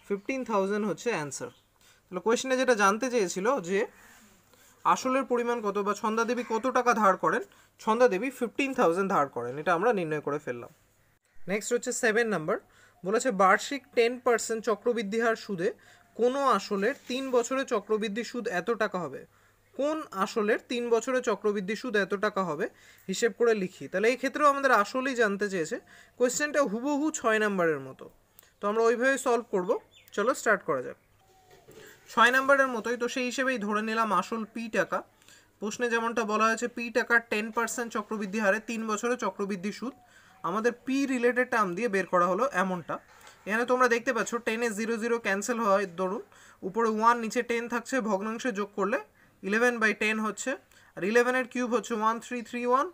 ফিফটিন হচ্ছে অ্যান্সার তাহলে কোয়েশনে যেটা জানতে চেয়েছিল যে আসলের পরিমাণ কত বা ছন্দা দেবী কত টাকা ধার করেন ছন্দা দেবী ফিফটিন থাউজেন্ড ধার করেন এটা আমরা নির্ণয় করে ফেললাম নেক্সট হচ্ছে সেভেন নাম্বার বলেছে বার্ষিক টেন পার্সেন্ট চক্রবৃদ্ধি হার সুদে কোনো আসলের তিন বছরে চক্রবৃদ্ধি সুদ এত টাকা হবে কোন আসলের তিন বছরে চক্রবৃদ্ধি সুদ এত টাকা হবে হিসেব করে লিখি তাহলে এই ক্ষেত্রেও আমাদের আসলেই জানতে চেয়েছে কোয়েশ্চেনটা হুবহু ছয় নাম্বারের মতো তো আমরা ওইভাবে সলভ করব চলো স্টার্ট করা যাক ছয় নাম্বারের মতোই তো সেই হিসেবেই ধরে নিলাম আসল পি টাকা প্রশ্নে যেমনটা বলা হয়েছে পি টাকার টেন পার্সেন্ট চক্রবৃদ্ধি হারে তিন বছরে চক্রবৃদ্ধি সুদ আমাদের পি রিলেটেড টার্ম দিয়ে বের করা হলো এমনটা এখানে তোমরা দেখতে পাচ্ছ টেনে জিরো জিরো ক্যান্সেল হয় ধরুন উপরে ওয়ান নিচে টেন থাকছে ভগ্নাংশে যোগ করলে ইলেভেন বাই টেন হচ্ছে আর ইলেভেনের কিউব হচ্ছে ওয়ান থ্রি থ্রি ওয়ান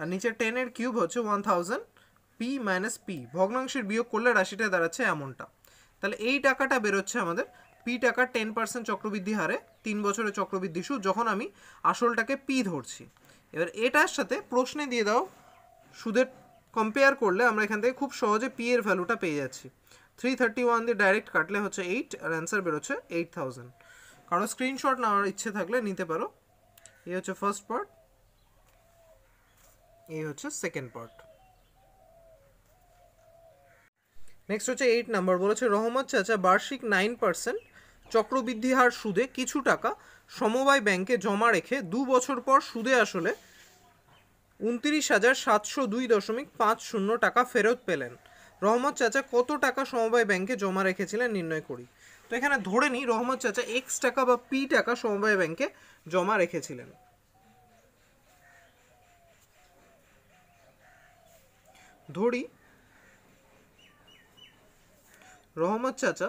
আর নিচে টেনের কিউব হচ্ছে one thousand P minus P ভগ্নাংশের বিয়োগ করলে রাশিটা দাঁড়াচ্ছে এমনটা তাহলে এই টাকাটা বেরোচ্ছে আমাদের পি টাকার টেন পার্সেন্ট চক্রবৃদ্ধি হারে তিন বছরের চক্রবৃদ্ধি সুদ যখন আমি আসলটাকে পি ধরছি এবার এটার সাথে প্রশ্নে দিয়ে দাও সুদের কম্পেয়ার করলে আমরা এখান থেকে খুব সহজে পি এর ভ্যালুটা পেয়ে যাচ্ছি থ্রি থার্টি ওয়ান দিয়ে ডাইরেক্ট কাটলে হচ্ছে এইট আর অ্যান্সার বেরোচ্ছে এইট থাউজেন্ড কারো স্ক্রিনশট নেওয়ার ইচ্ছে থাকলে নিতে পারো এই হচ্ছে ফার্স্ট পার্ট এই হচ্ছে সেকেন্ড পার্ট নেক্সট হচ্ছে এইট নাম্বার বলেছে রহমত চাচা বার্ষিক নাইন পার্সেন্ট চক্রবৃদ্ধি হার সুদে কিছু টাকা সমবায় ব্যাংকে জমা রেখে দু বছর পর সুদে আসলে উনত্রিশ হাজার সাতশো দুই দশমিক পাঁচ শূন্য টাকা ফেরত পেলেন রহমত চাচা কত টাকা সমবায় ব্যাংকে জমা রেখেছিলেন নির্ণয় করি তো এখানে ধরে নিই রহমত চাচা এক্স টাকা বা পি টাকা সমবায় ব্যাংকে জমা রেখেছিলেন ধরি রহমত চাচা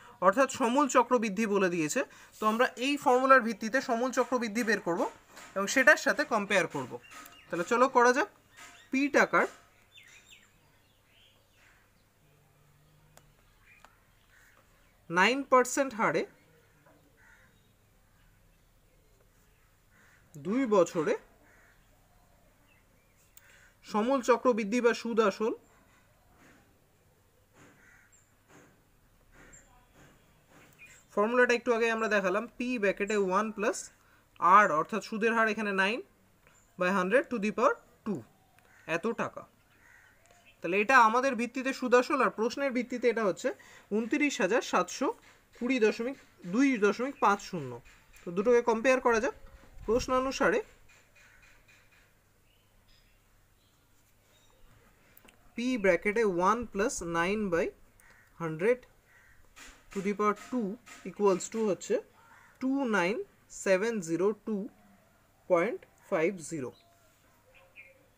অর্থাৎ সমূল চক্রবৃদ্ধি বলে দিয়েছে তো আমরা এই ফর্মুলার ভিত্তিতে সমূল চক্রবৃদ্ধি বের করব এবং সেটার সাথে কম্পেয়ার করব তাহলে চলো করা যাক পি টাকার নাইন পার্সেন্ট হারে দুই বছরে সমূল চক্রবৃদ্ধি বা সুদ আসল ফর্মুলাটা একটু আগে আমরা দেখালাম পি ব্যাকেটে ওয়ান প্লাস আর অর্থাৎ সুদের হার এখানে nine by hundred to the power two এত টাকা তাহলে এটা আমাদের ভিত্তিতে সুদ আসল আর প্রশ্নের ভিত্তিতে এটা হচ্ছে উনত্রিশ হাজার সাতশো কুড়ি দশমিক দুই দশমিক পাঁচ শূন্য তো দুটোকে কম্পেয়ার করা যাক প্রশ্নানুসারে পি ব্র্যাকেটে one plus nine by hundred to the power two equals to হচ্ছে two nine seven zero two point five zero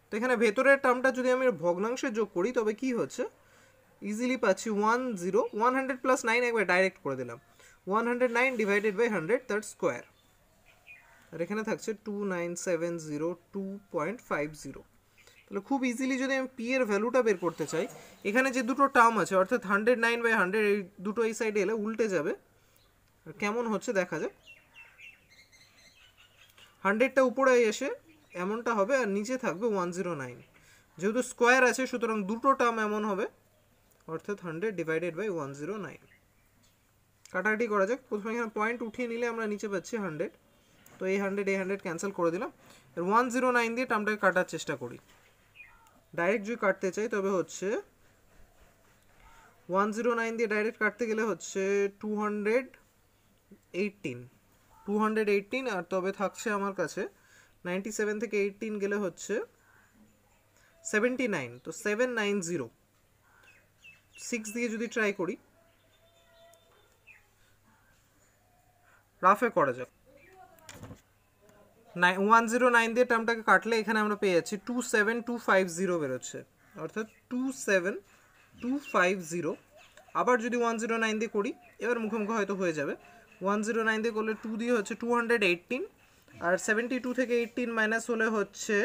তো এখানে ভেতরের টার্মটা যদি আমি ভগ্নাংশে যোগ করি তবে কি হচ্ছে ইজিলি পাচ্ছি one zero one hundred plus nine একবার ডাইরেক্ট করে দিলাম one hundred nine divided by hundred তার স্কোয়ার আর এখানে থাকছে two nine seven zero two point five zero তাহলে খুব ইজিলি যদি আমি পি এর ভ্যালুটা বের করতে চাই এখানে যে দুটো টার্ম আছে অর্থাৎ হান্ড্রেড নাইন বাই হান্ড্রেড এই দুটো এই সাইডে এলে উল্টে যাবে কেমন হচ্ছে দেখা যাক হান্ড্রেডটা উপরে এসে এমনটা হবে আর নিচে থাকবে ওয়ান জিরো নাইন যেহেতু স্কোয়ার আছে সুতরাং দুটো টার্ম এমন হবে অর্থাৎ hundred divided by one zero nine কাটাকাটি করা যাক প্রথমে এখানে পয়েন্ট উঠিয়ে নিলে আমরা নিচে পাচ্ছি হান্ড্রেড তো এই হান্ড্রেড এই হান্ড্রেড ক্যান্সেল করে দিলাম ওয়ান জিরো নাইন দিয়ে টার্মটাকে কাটার চেষ্টা করি ডাইরেক্ট যদি কাটতে চাই তবে হচ্ছে ওয়ান জিরো নাইন দিয়ে ডাইরেক্ট কাটতে গেলে হচ্ছে two hundred eighteen two hundred eighteen আর তবে থাকছে আমার কাছে নাইনটি সেভেন থেকে এইটিন গেলে হচ্ছে সেভেন্টি নাইন তো সেভেন নাইন জিরো সিক্স দিয়ে যদি ট্রাই করি রাফে করা যাক ওয়ান জিরো নাইন দিয়ে টার্মটাকে কাটলে এখানে আমরা পেয়ে যাচ্ছি two seven two five zero বেরোচ্ছে অর্থাৎ two seven two five zero আবার যদি ওয়ান জিরো নাইন দিয়ে করি এবার মুখোমুখি হয়তো হয়ে যাবে ওয়ান জিরো নাইন দিয়ে করলে টু দিয়ে হচ্ছে টু হান্ড্রেড এইটিন আর সেভেন্টি টু থেকে এইটিন মাইনাস হলে হচ্ছে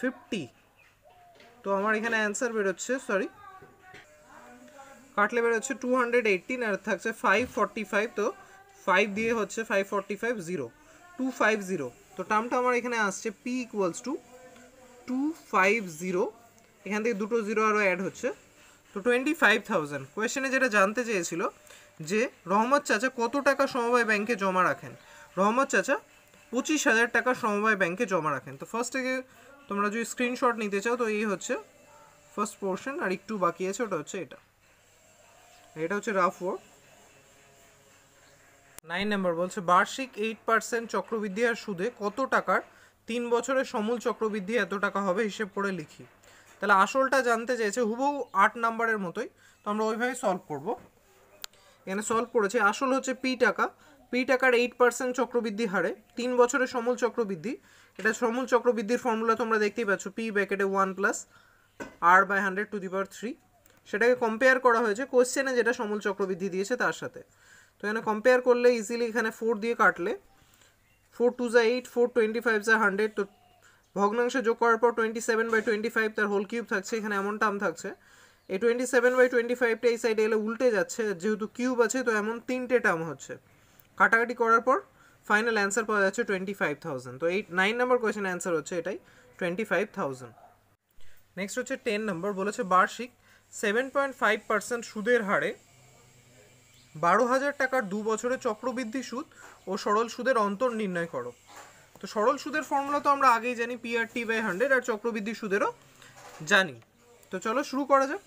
ফিফটি তো আমার এখানে অ্যান্সার বেরোচ্ছে সরি কাটলে বেরোচ্ছে টু হান্ড্রেড এইটিন আর থাকছে ফাইভ ফর্টি ফাইভ তো ফাইভ দিয়ে হচ্ছে five forty five zero two five zero তো টার্মটা আমার এখানে আসছে P equals to two five zero এখান থেকে দুটো জিরো আরও অ্যাড হচ্ছে তো টোয়েন্টি ফাইভ থাউজেন্ড কোয়েশনে যেটা জানতে চেয়েছিল যে রহমত চাচা কত টাকা সমবায় ব্যাংকে জমা রাখেন রহমত চাচা পঁচিশ হাজার টাকা সমবায় ব্যাংকে জমা রাখেন তো ফার্স্ট থেকে তোমরা যদি স্ক্রিনশট নিতে চাও তো এই হচ্ছে ফার্স্ট পোর্শন আর একটু বাকি আছে ওটা হচ্ছে এটা এটা হচ্ছে রাফ ওয়ার্ক নাইন নাম্বার বলছে বার্ষিক এইট পার্সেন্ট চক্রবৃদ্ধি আর সুদে কত টাকার তিন বছরের সমূল চক্রবৃদ্ধি এত টাকা হবে হিসেব করে লিখি তাহলে আসলটা জানতে চাইছে হুবহু আট নাম্বারের মতোই তো আমরা ওইভাবে সলভ করব এখানে সলভ করেছি আসল হচ্ছে পি টাকা পি টাকার এইট পার্সেন্ট চক্রবৃদ্ধি হারে তিন বছরের সমূল চক্রবৃদ্ধি এটা সমূল চক্রবৃদ্ধির ফর্মুলা তোমরা দেখতেই পাচ্ছ পি ব্যাকেটে one plus R by hundred to the power three সেটাকে কম্পেয়ার করা হয়েছে কোশ্চেনে যেটা সমল চক্রবৃদ্ধি দিয়েছে তার সাথে তো এখানে কম্পেয়ার করলে ইজিলি এখানে ফোর দিয়ে কাটলে ফোর টু জা এইট ফোর টোয়েন্টি ফাইভ জা হান্ড্রেড তো ভগ্নাংশে যোগ করার পর twenty seven by twenty five তার হোল কিউব থাকছে এখানে এমন টার্ম থাকছে এই টোয়েন্টি সেভেন বাই টোয়েন্টি ফাইভটা এই সাইডে এলে উল্টে যাচ্ছে যেহেতু কিউব আছে তো এমন তিনটে টার্ম হচ্ছে কাটাকাটি করার পর ফাইনাল অ্যান্সার পাওয়া যাচ্ছে টোয়েন্টি ফাইভ থাউজেন্ড তো এই নাইন নম্বর কোয়েশ্চেন অ্যান্সার হচ্ছে এটাই টোয়েন্টি ফাইভ থাউজেন্ড নেক্সট হচ্ছে টেন নম্বর বলেছে বার্ষিক সেভেন পয়েন্ট ফাইভ পার্সেন্ট সুদের হারে বারো হাজার টাকার দু বছরে চক্রবৃদ্ধি সুদ ও সরল সুদের অন্তর নির্ণয় করো তো সরল সুদের ফর্মুলা তো আমরা আগেই জানি পিআর টি বাই হান্ড্রেড আর চক্রবৃদ্ধি সুদেরও জানি তো চলো শুরু করা যাক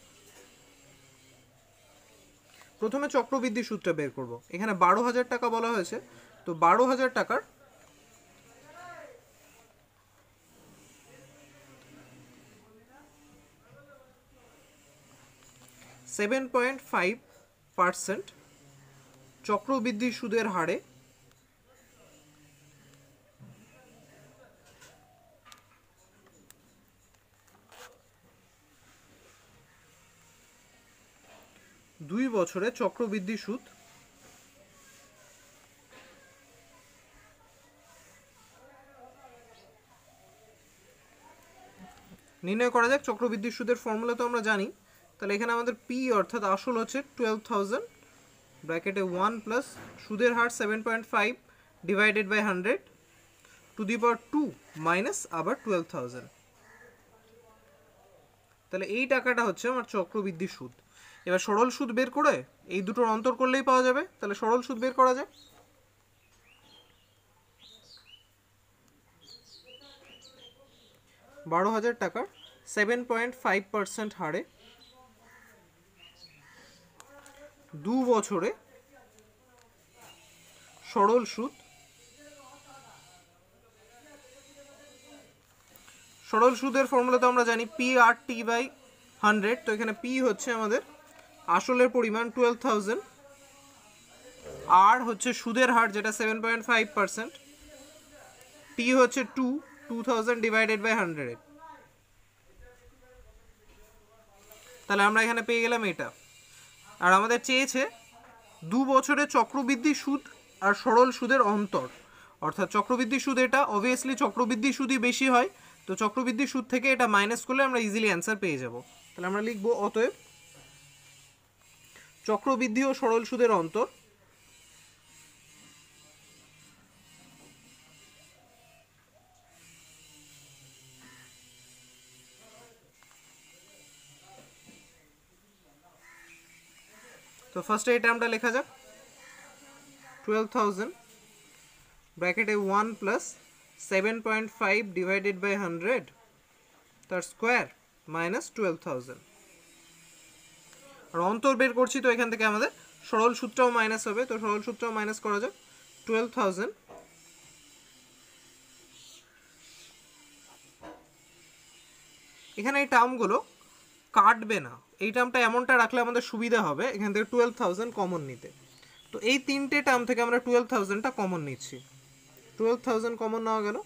প্রথমে চক্রবৃদ্ধি সুদটা বের করব এখানে বারো হাজার টাকা বলা হয়েছে তো বারো হাজার টাকার সেভেন পয়েন্ট ফাইভ পার্সেন্ট চক্রবৃদ্ধি সুদের হারে দুই বছরে চক্রবৃদ্ধি সুদ নির্ণয় করা যাক চক্রবৃদ্ধি সুদের ফর্মুলা তো আমরা জানি তাহলে এখানে আমাদের পি অর্থাৎ আসল হচ্ছে টুয়েলভ থাউজেন্ড ব্র্যাকেটে ওয়ান প্লাস সুদের হার seven point five divided by hundred to the power two minus আবার টুয়েলভ থাউজেন্ড তাহলে এই টাকাটা হচ্ছে আমার চক্রবৃদ্ধি সুদ এবার সরল সুদ বের করে এই দুটোর অন্তর করলেই পাওয়া যাবে তাহলে সরল সুদ বের করা যায় বারো হাজার টাকার সেভেন পয়েন্ট ফাইভ পার্সেন্ট হারে দু বছরে সরল সুদ সরল সুদের ফর্মুলা তো আমরা জানি P R T by hundred তো এখানে পি হচ্ছে আমাদের আসলের পরিমাণ টুয়েলভ থাউজেন্ড আর হচ্ছে সুদের হার যেটা seven point five percent T হচ্ছে two two thousand divided by hundred তাহলে আমরা এখানে পেয়ে গেলাম এটা আর আমাদের চেয়েছে দু বছরের চক্রবৃদ্ধি সুদ আর সরল সুদের অন্তর অর্থাৎ চক্রবৃদ্ধি সুদ এটা অবভিয়াসলি চক্রবৃদ্ধি সুদই বেশি হয় তো চক্রবৃদ্ধি সুদ থেকে এটা মাইনাস করলে আমরা ইজিলি অ্যান্সার পেয়ে যাব তাহলে আমরা লিখব অতএব চক্রবৃদ্ধি ও সরল সুদের অন্তর তো ফার্স্টে এই টার্মটা লেখা যাক টুয়েলভ থাউজেন্ড ব্র্যাকেটে one plus seven point five divided by hundred তার স্কোয়ার মাইনাস টুয়েলভ থাউজেন্ড আর অন্তর বের করছি তো এখান থেকে আমাদের সরল সূত্রও মাইনাস হবে তো সরল সূত্রও মাইনাস করা যাক টুয়েলভ থাউজেন্ড এখানে এই টার্মগুলো কাটবে না এই টার্মটা এমনটা রাখলে আমাদের সুবিধা হবে এখান থেকে টুয়েলভ থাউজেন্ড কমন নিতে তো এই তিনটে টার্ম থেকে আমরা টুয়েলভ থাউজেন্ডটা কমন নিচ্ছি টুয়েলভ থাউজেন্ড কমন নেওয়া গেল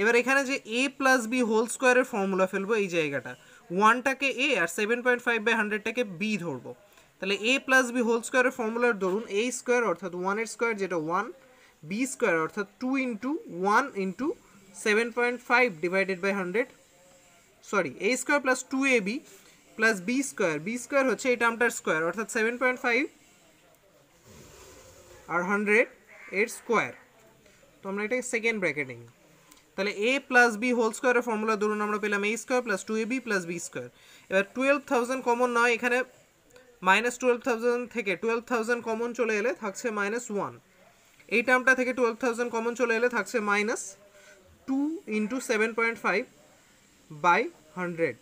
এবার এখানে যে এ প্লাস বি হোল স্কোয়ারের ফর্মুলা ফেলবো এই জায়গাটা ওয়ানটাকে এ আর সেভেন পয়েন্ট ফাইভ বাই হান্ড্রেডটাকে বি ধরবো তাহলে এ প্লাস বি হোল স্কোয়ারের ফর্মুলার ধরুন এ স্কোয়ার অর্থাৎ ওয়ানের স্কোয়ার যেটা ওয়ান বি স্কোয়ার অর্থাৎ two into one into seven point five divided by hundred sorry A square plus two A B plus B square B square হচ্ছে এই টার্মটার স্কোয়ার অর্থাৎ সেভেন পয়েন্ট ফাইভ আর hundred এর square তো আমরা এটাকে সেকেন্ড ব্র্যাকেটে নিই তাহলে এ প্লাস বি হোল স্কোয়ারের ফর্মুলা ধরুন আমরা পেলাম A square plus two A B plus B square এবার টুয়েলভ থাউজেন্ড কমন নয় এখানে মাইনাস টুয়েলভ থাউজেন্ড থেকে টুয়েলভ থাউজেন্ড কমন চলে এলে থাকছে মাইনাস ওয়ান এই টার্মটা থেকে টুয়েলভ থাউজেন্ড কমন চলে এলে থাকছে minus two into seven point five by hundred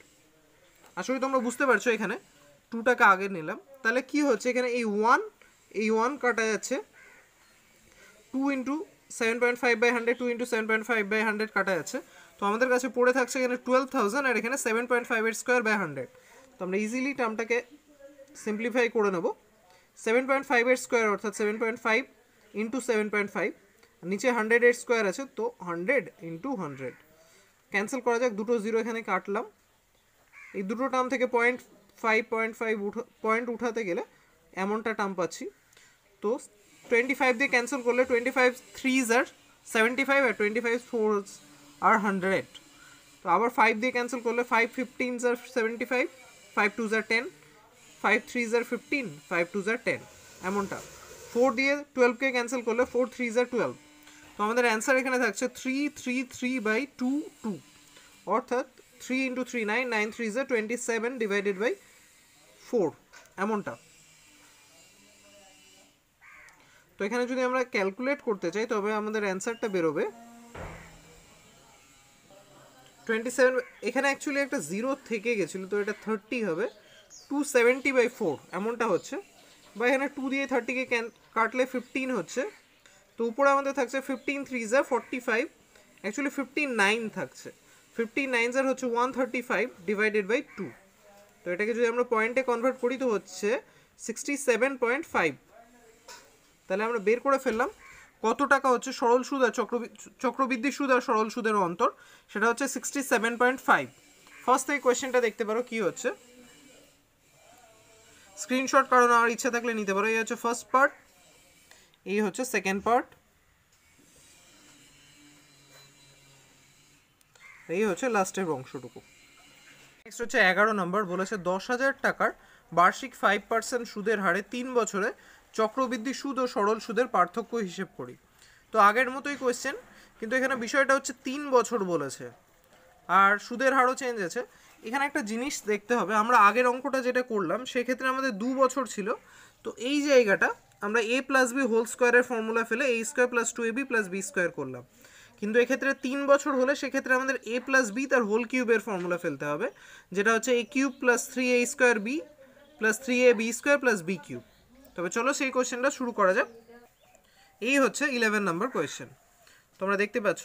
আসলে তোমরা বুঝতে পারছো এখানে টুটাকে আগে নিলাম তাহলে কি হচ্ছে এখানে এই ওয়ান এই ওয়ান কাটা যাচ্ছে two into seven point five by hundred two into seven point five by hundred কাটা যাচ্ছে তো আমাদের কাছে পড়ে থাকছে এখানে টুয়েলভ থাউজেন্ড আর এখানে seven point five eight square by hundred তো আমরা ইজিলি টার্মটাকে সিম্পলিফাই করে নেব seven point five eight square অর্থাৎ seven point five into seven point five নিচে হান্ড্রেড এইট স্কোয়ার আছে তো হান্ড্রেড ইন্টু হান্ড্রেড ক্যান্সেল করা যাক দুটো জিরো এখানে কাটলাম এই দুটো টার্ম থেকে পয়েন্ট ফাইভ পয়েন্ট ফাইভ উঠা পয়েন্ট উঠাতে গেলে এমনটা টার্ম পাচ্ছি তো টোয়েন্টি ফাইভ দিয়ে ক্যান্সেল করলে টোয়েন্টি ফাইভ থ্রিজ আর সেভেন্টি ফাইভ আর টোয়েন্টি ফাইভ ফোর আর হান্ড্রেড তো আবার ফাইভ দিয়ে ক্যান্সেল করলে ফাইভ ফিফটিন আর seventy five five two jar ten five three জার fifteen five two jar ten এমনটা ফোর দিয়ে টুয়েলভকে ক্যান্সেল করলে ফোর থ্রি জার টুয়েলভ তো আমাদের অ্যান্সার এখানে থাকছে three three three by two two অর্থাৎ three into three nine nine three জা twenty seven divided by four এমনটা তো এখানে যদি আমরা ক্যালকুলেট করতে চাই তবে আমাদের অ্যান্সারটা বেরোবে টোয়েন্টি সেভেন এখানে অ্যাকচুয়ালি একটা জিরো থেকে গেছিলো তো এটা থার্টি হবে টু সেভেন্টি বাই ফোর এমনটা হচ্ছে বা এখানে টু দিয়ে থার্টিকে ক্যান কাটলে ফিফটিন হচ্ছে তো উপরে আমাদের থাকছে ফিফটিন থ্রি জা forty five actually fifty nine থাকছে ফিফটিন নাইন জার হচ্ছে one thirty five divided by two তো এটাকে যদি আমরা পয়েন্টে কনভার্ট করি তো হচ্ছে সিক্সটি সেভেন পয়েন্ট ফাইভ তাহলে আমরা বের করে ফেললাম কত টাকা হচ্ছে সরল সুদ আর চক্র চক্রবৃদ্ধি সুদ আর সরল সুদের অন্তর সেটা হচ্ছে sixty seven point five first থেকে কোয়েশ্চেনটা দেখতে পারো কি হচ্ছে স্ক্রিনশট কারণ আমার ইচ্ছা থাকলে নিতে পারো এই হচ্ছে ফার্স্ট পার্ট এই হচ্ছে সেকেন্ড পার্ট এই হচ্ছে লাস্টের অংশটুকু নেক্সট হচ্ছে এগারো নম্বর বলেছে দশ হাজার টাকার বার্ষিক ফাইভ পার্সেন্ট সুদের হারে তিন বছরে চক্রবৃদ্ধি সুদ ও সরল সুদের পার্থক্য হিসেব করি তো আগের মতোই কোয়েশ্চেন কিন্তু এখানে বিষয়টা হচ্ছে তিন বছর বলেছে আর সুদের হারও চেঞ্জ আছে এখানে একটা জিনিস দেখতে হবে আমরা আগের অঙ্কটা যেটা করলাম সেক্ষেত্রে আমাদের দু বছর ছিল তো এই জায়গাটা আমরা এ প্লাস বি হোল স্কোয়ারের ফর্মুলা ফেলে A square plus two A B plus B square করলাম কিন্তু এক্ষেত্রে তিন বছর হলে সেক্ষেত্রে আমাদের এ প্লাস বি তার হোল কিউবের ফর্মুলা ফেলতে হবে যেটা হচ্ছে A cube plus three A square B plus three A B square plus B cube তবে চলো সেই কোয়েশ্চেনটা শুরু করা যাক এই হচ্ছে ইলেভেন নাম্বার কোয়েশ্চেন তোমরা দেখতে পাচ্ছ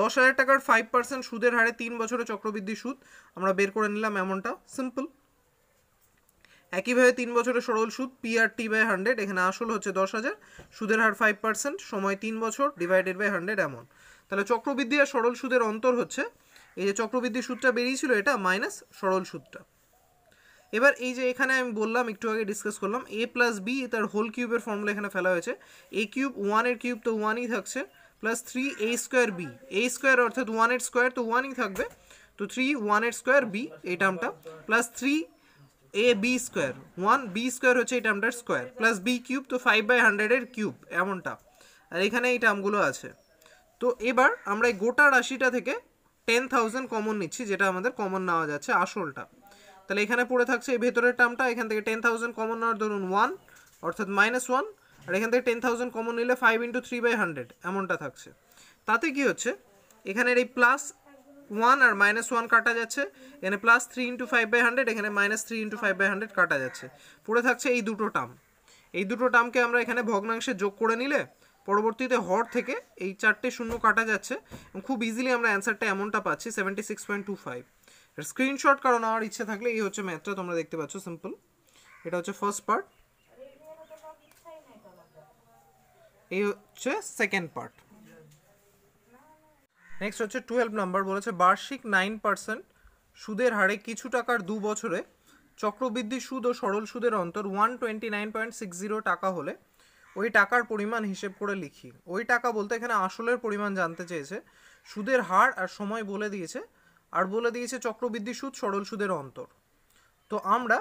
দশ হাজার টাকার ফাইভ পার্সেন্ট সুদের হারে তিন বছরে চক্রবৃদ্ধি সুদ আমরা বের করে নিলাম এমনটা সিম্পল একইভাবে তিন বছরের সরল সুদ আর টি বাই হান্ড্রেড এখানে আসল হচ্ছে দশ হাজার সুদের হার ফাইভ পার্সেন্ট সময় তিন বছর ডিভাইডেড বাই হান্ড্রেড এমন তাহলে চক্রবৃদ্ধি আর সরল সুদের অন্তর হচ্ছে এই যে চক্রবৃদ্ধি সুদটা বেরিয়েছিল এটা মাইনাস সরল সুদটা এবার এই যে এখানে আমি বললাম একটু আগে ডিসকাস করলাম এ প্লাস বি তার হোল কিউবের ফর্মুলা এখানে ফেলা হয়েছে এ কিউব ওয়ানের কিউব তো ওয়ানই থাকছে plus three A square B A square অর্থাৎ ওয়ানের স্কোয়ার তো ওয়ানই থাকবে তো থ্রি ওয়ানের স্কোয়ার বি এই টার্মটা plus three A B square one B square হচ্ছে এই টার্মটার স্কোয়ার প্লাস বি কিউব তো ফাইভ বাই হান্ড্রেডের কিউব এমনটা আর এখানে এই টার্মগুলো আছে তো এবার আমরা এই গোটা রাশিটা থেকে টেন থাউজেন্ড কমন নিচ্ছি যেটা আমাদের কমন নেওয়া যাচ্ছে আসলটা তাহলে এখানে পড়ে থাকছে এই ভেতরের টার্মটা এখান থেকে টেন থাউজেন্ড কমন নেওয়ার ধরুন ওয়ান অর্থাৎ মাইনাস ওয়ান আর এখান থেকে টেন থাউজেন্ড কমন নিলে five into three by hundred এমনটা থাকছে তাতে কি হচ্ছে এখানের এই প্লাস ওয়ান আর মাইনাস ওয়ান কাটা যাচ্ছে এখানে plus three into five by hundred এখানে minus three into five by hundred কাটা যাচ্ছে পড়ে থাকছে এই দুটো টার্ম এই দুটো টার্মকে আমরা এখানে ভগ্নাংশে যোগ করে নিলে পরবর্তীতে হর থেকে এই চারটে শূন্য কাটা যাচ্ছে খুব ইজিলি আমরা অ্যান্সারটা এমনটা পাচ্ছি seventy six point two five screenshot কারণ আমার ইচ্ছে থাকলে এই হচ্ছে ম্যাথটা তোমরা দেখতে পাচ্ছ সিম্পল এটা হচ্ছে ফার্স্ট পার্ট এই হচ্ছে সেকেন্ড পার্ট নেক্সট হচ্ছে টুয়েলভ নাম্বার বলেছে বার্ষিক নাইন পার্সেন্ট সুদের হারে কিছু টাকার দু বছরে চক্রবৃদ্ধি সুদ ও সরল সুদের অন্তর one twenty nine point six zero টাকা হলে ওই টাকার পরিমাণ হিসেব করে লিখি ওই টাকা বলতে এখানে আসলের পরিমাণ জানতে চেয়েছে সুদের হার আর সময় বলে দিয়েছে আর বলে দিয়েছে চক্রবৃদ্ধি সুদ সরল সুদের অন্তর তো আমরা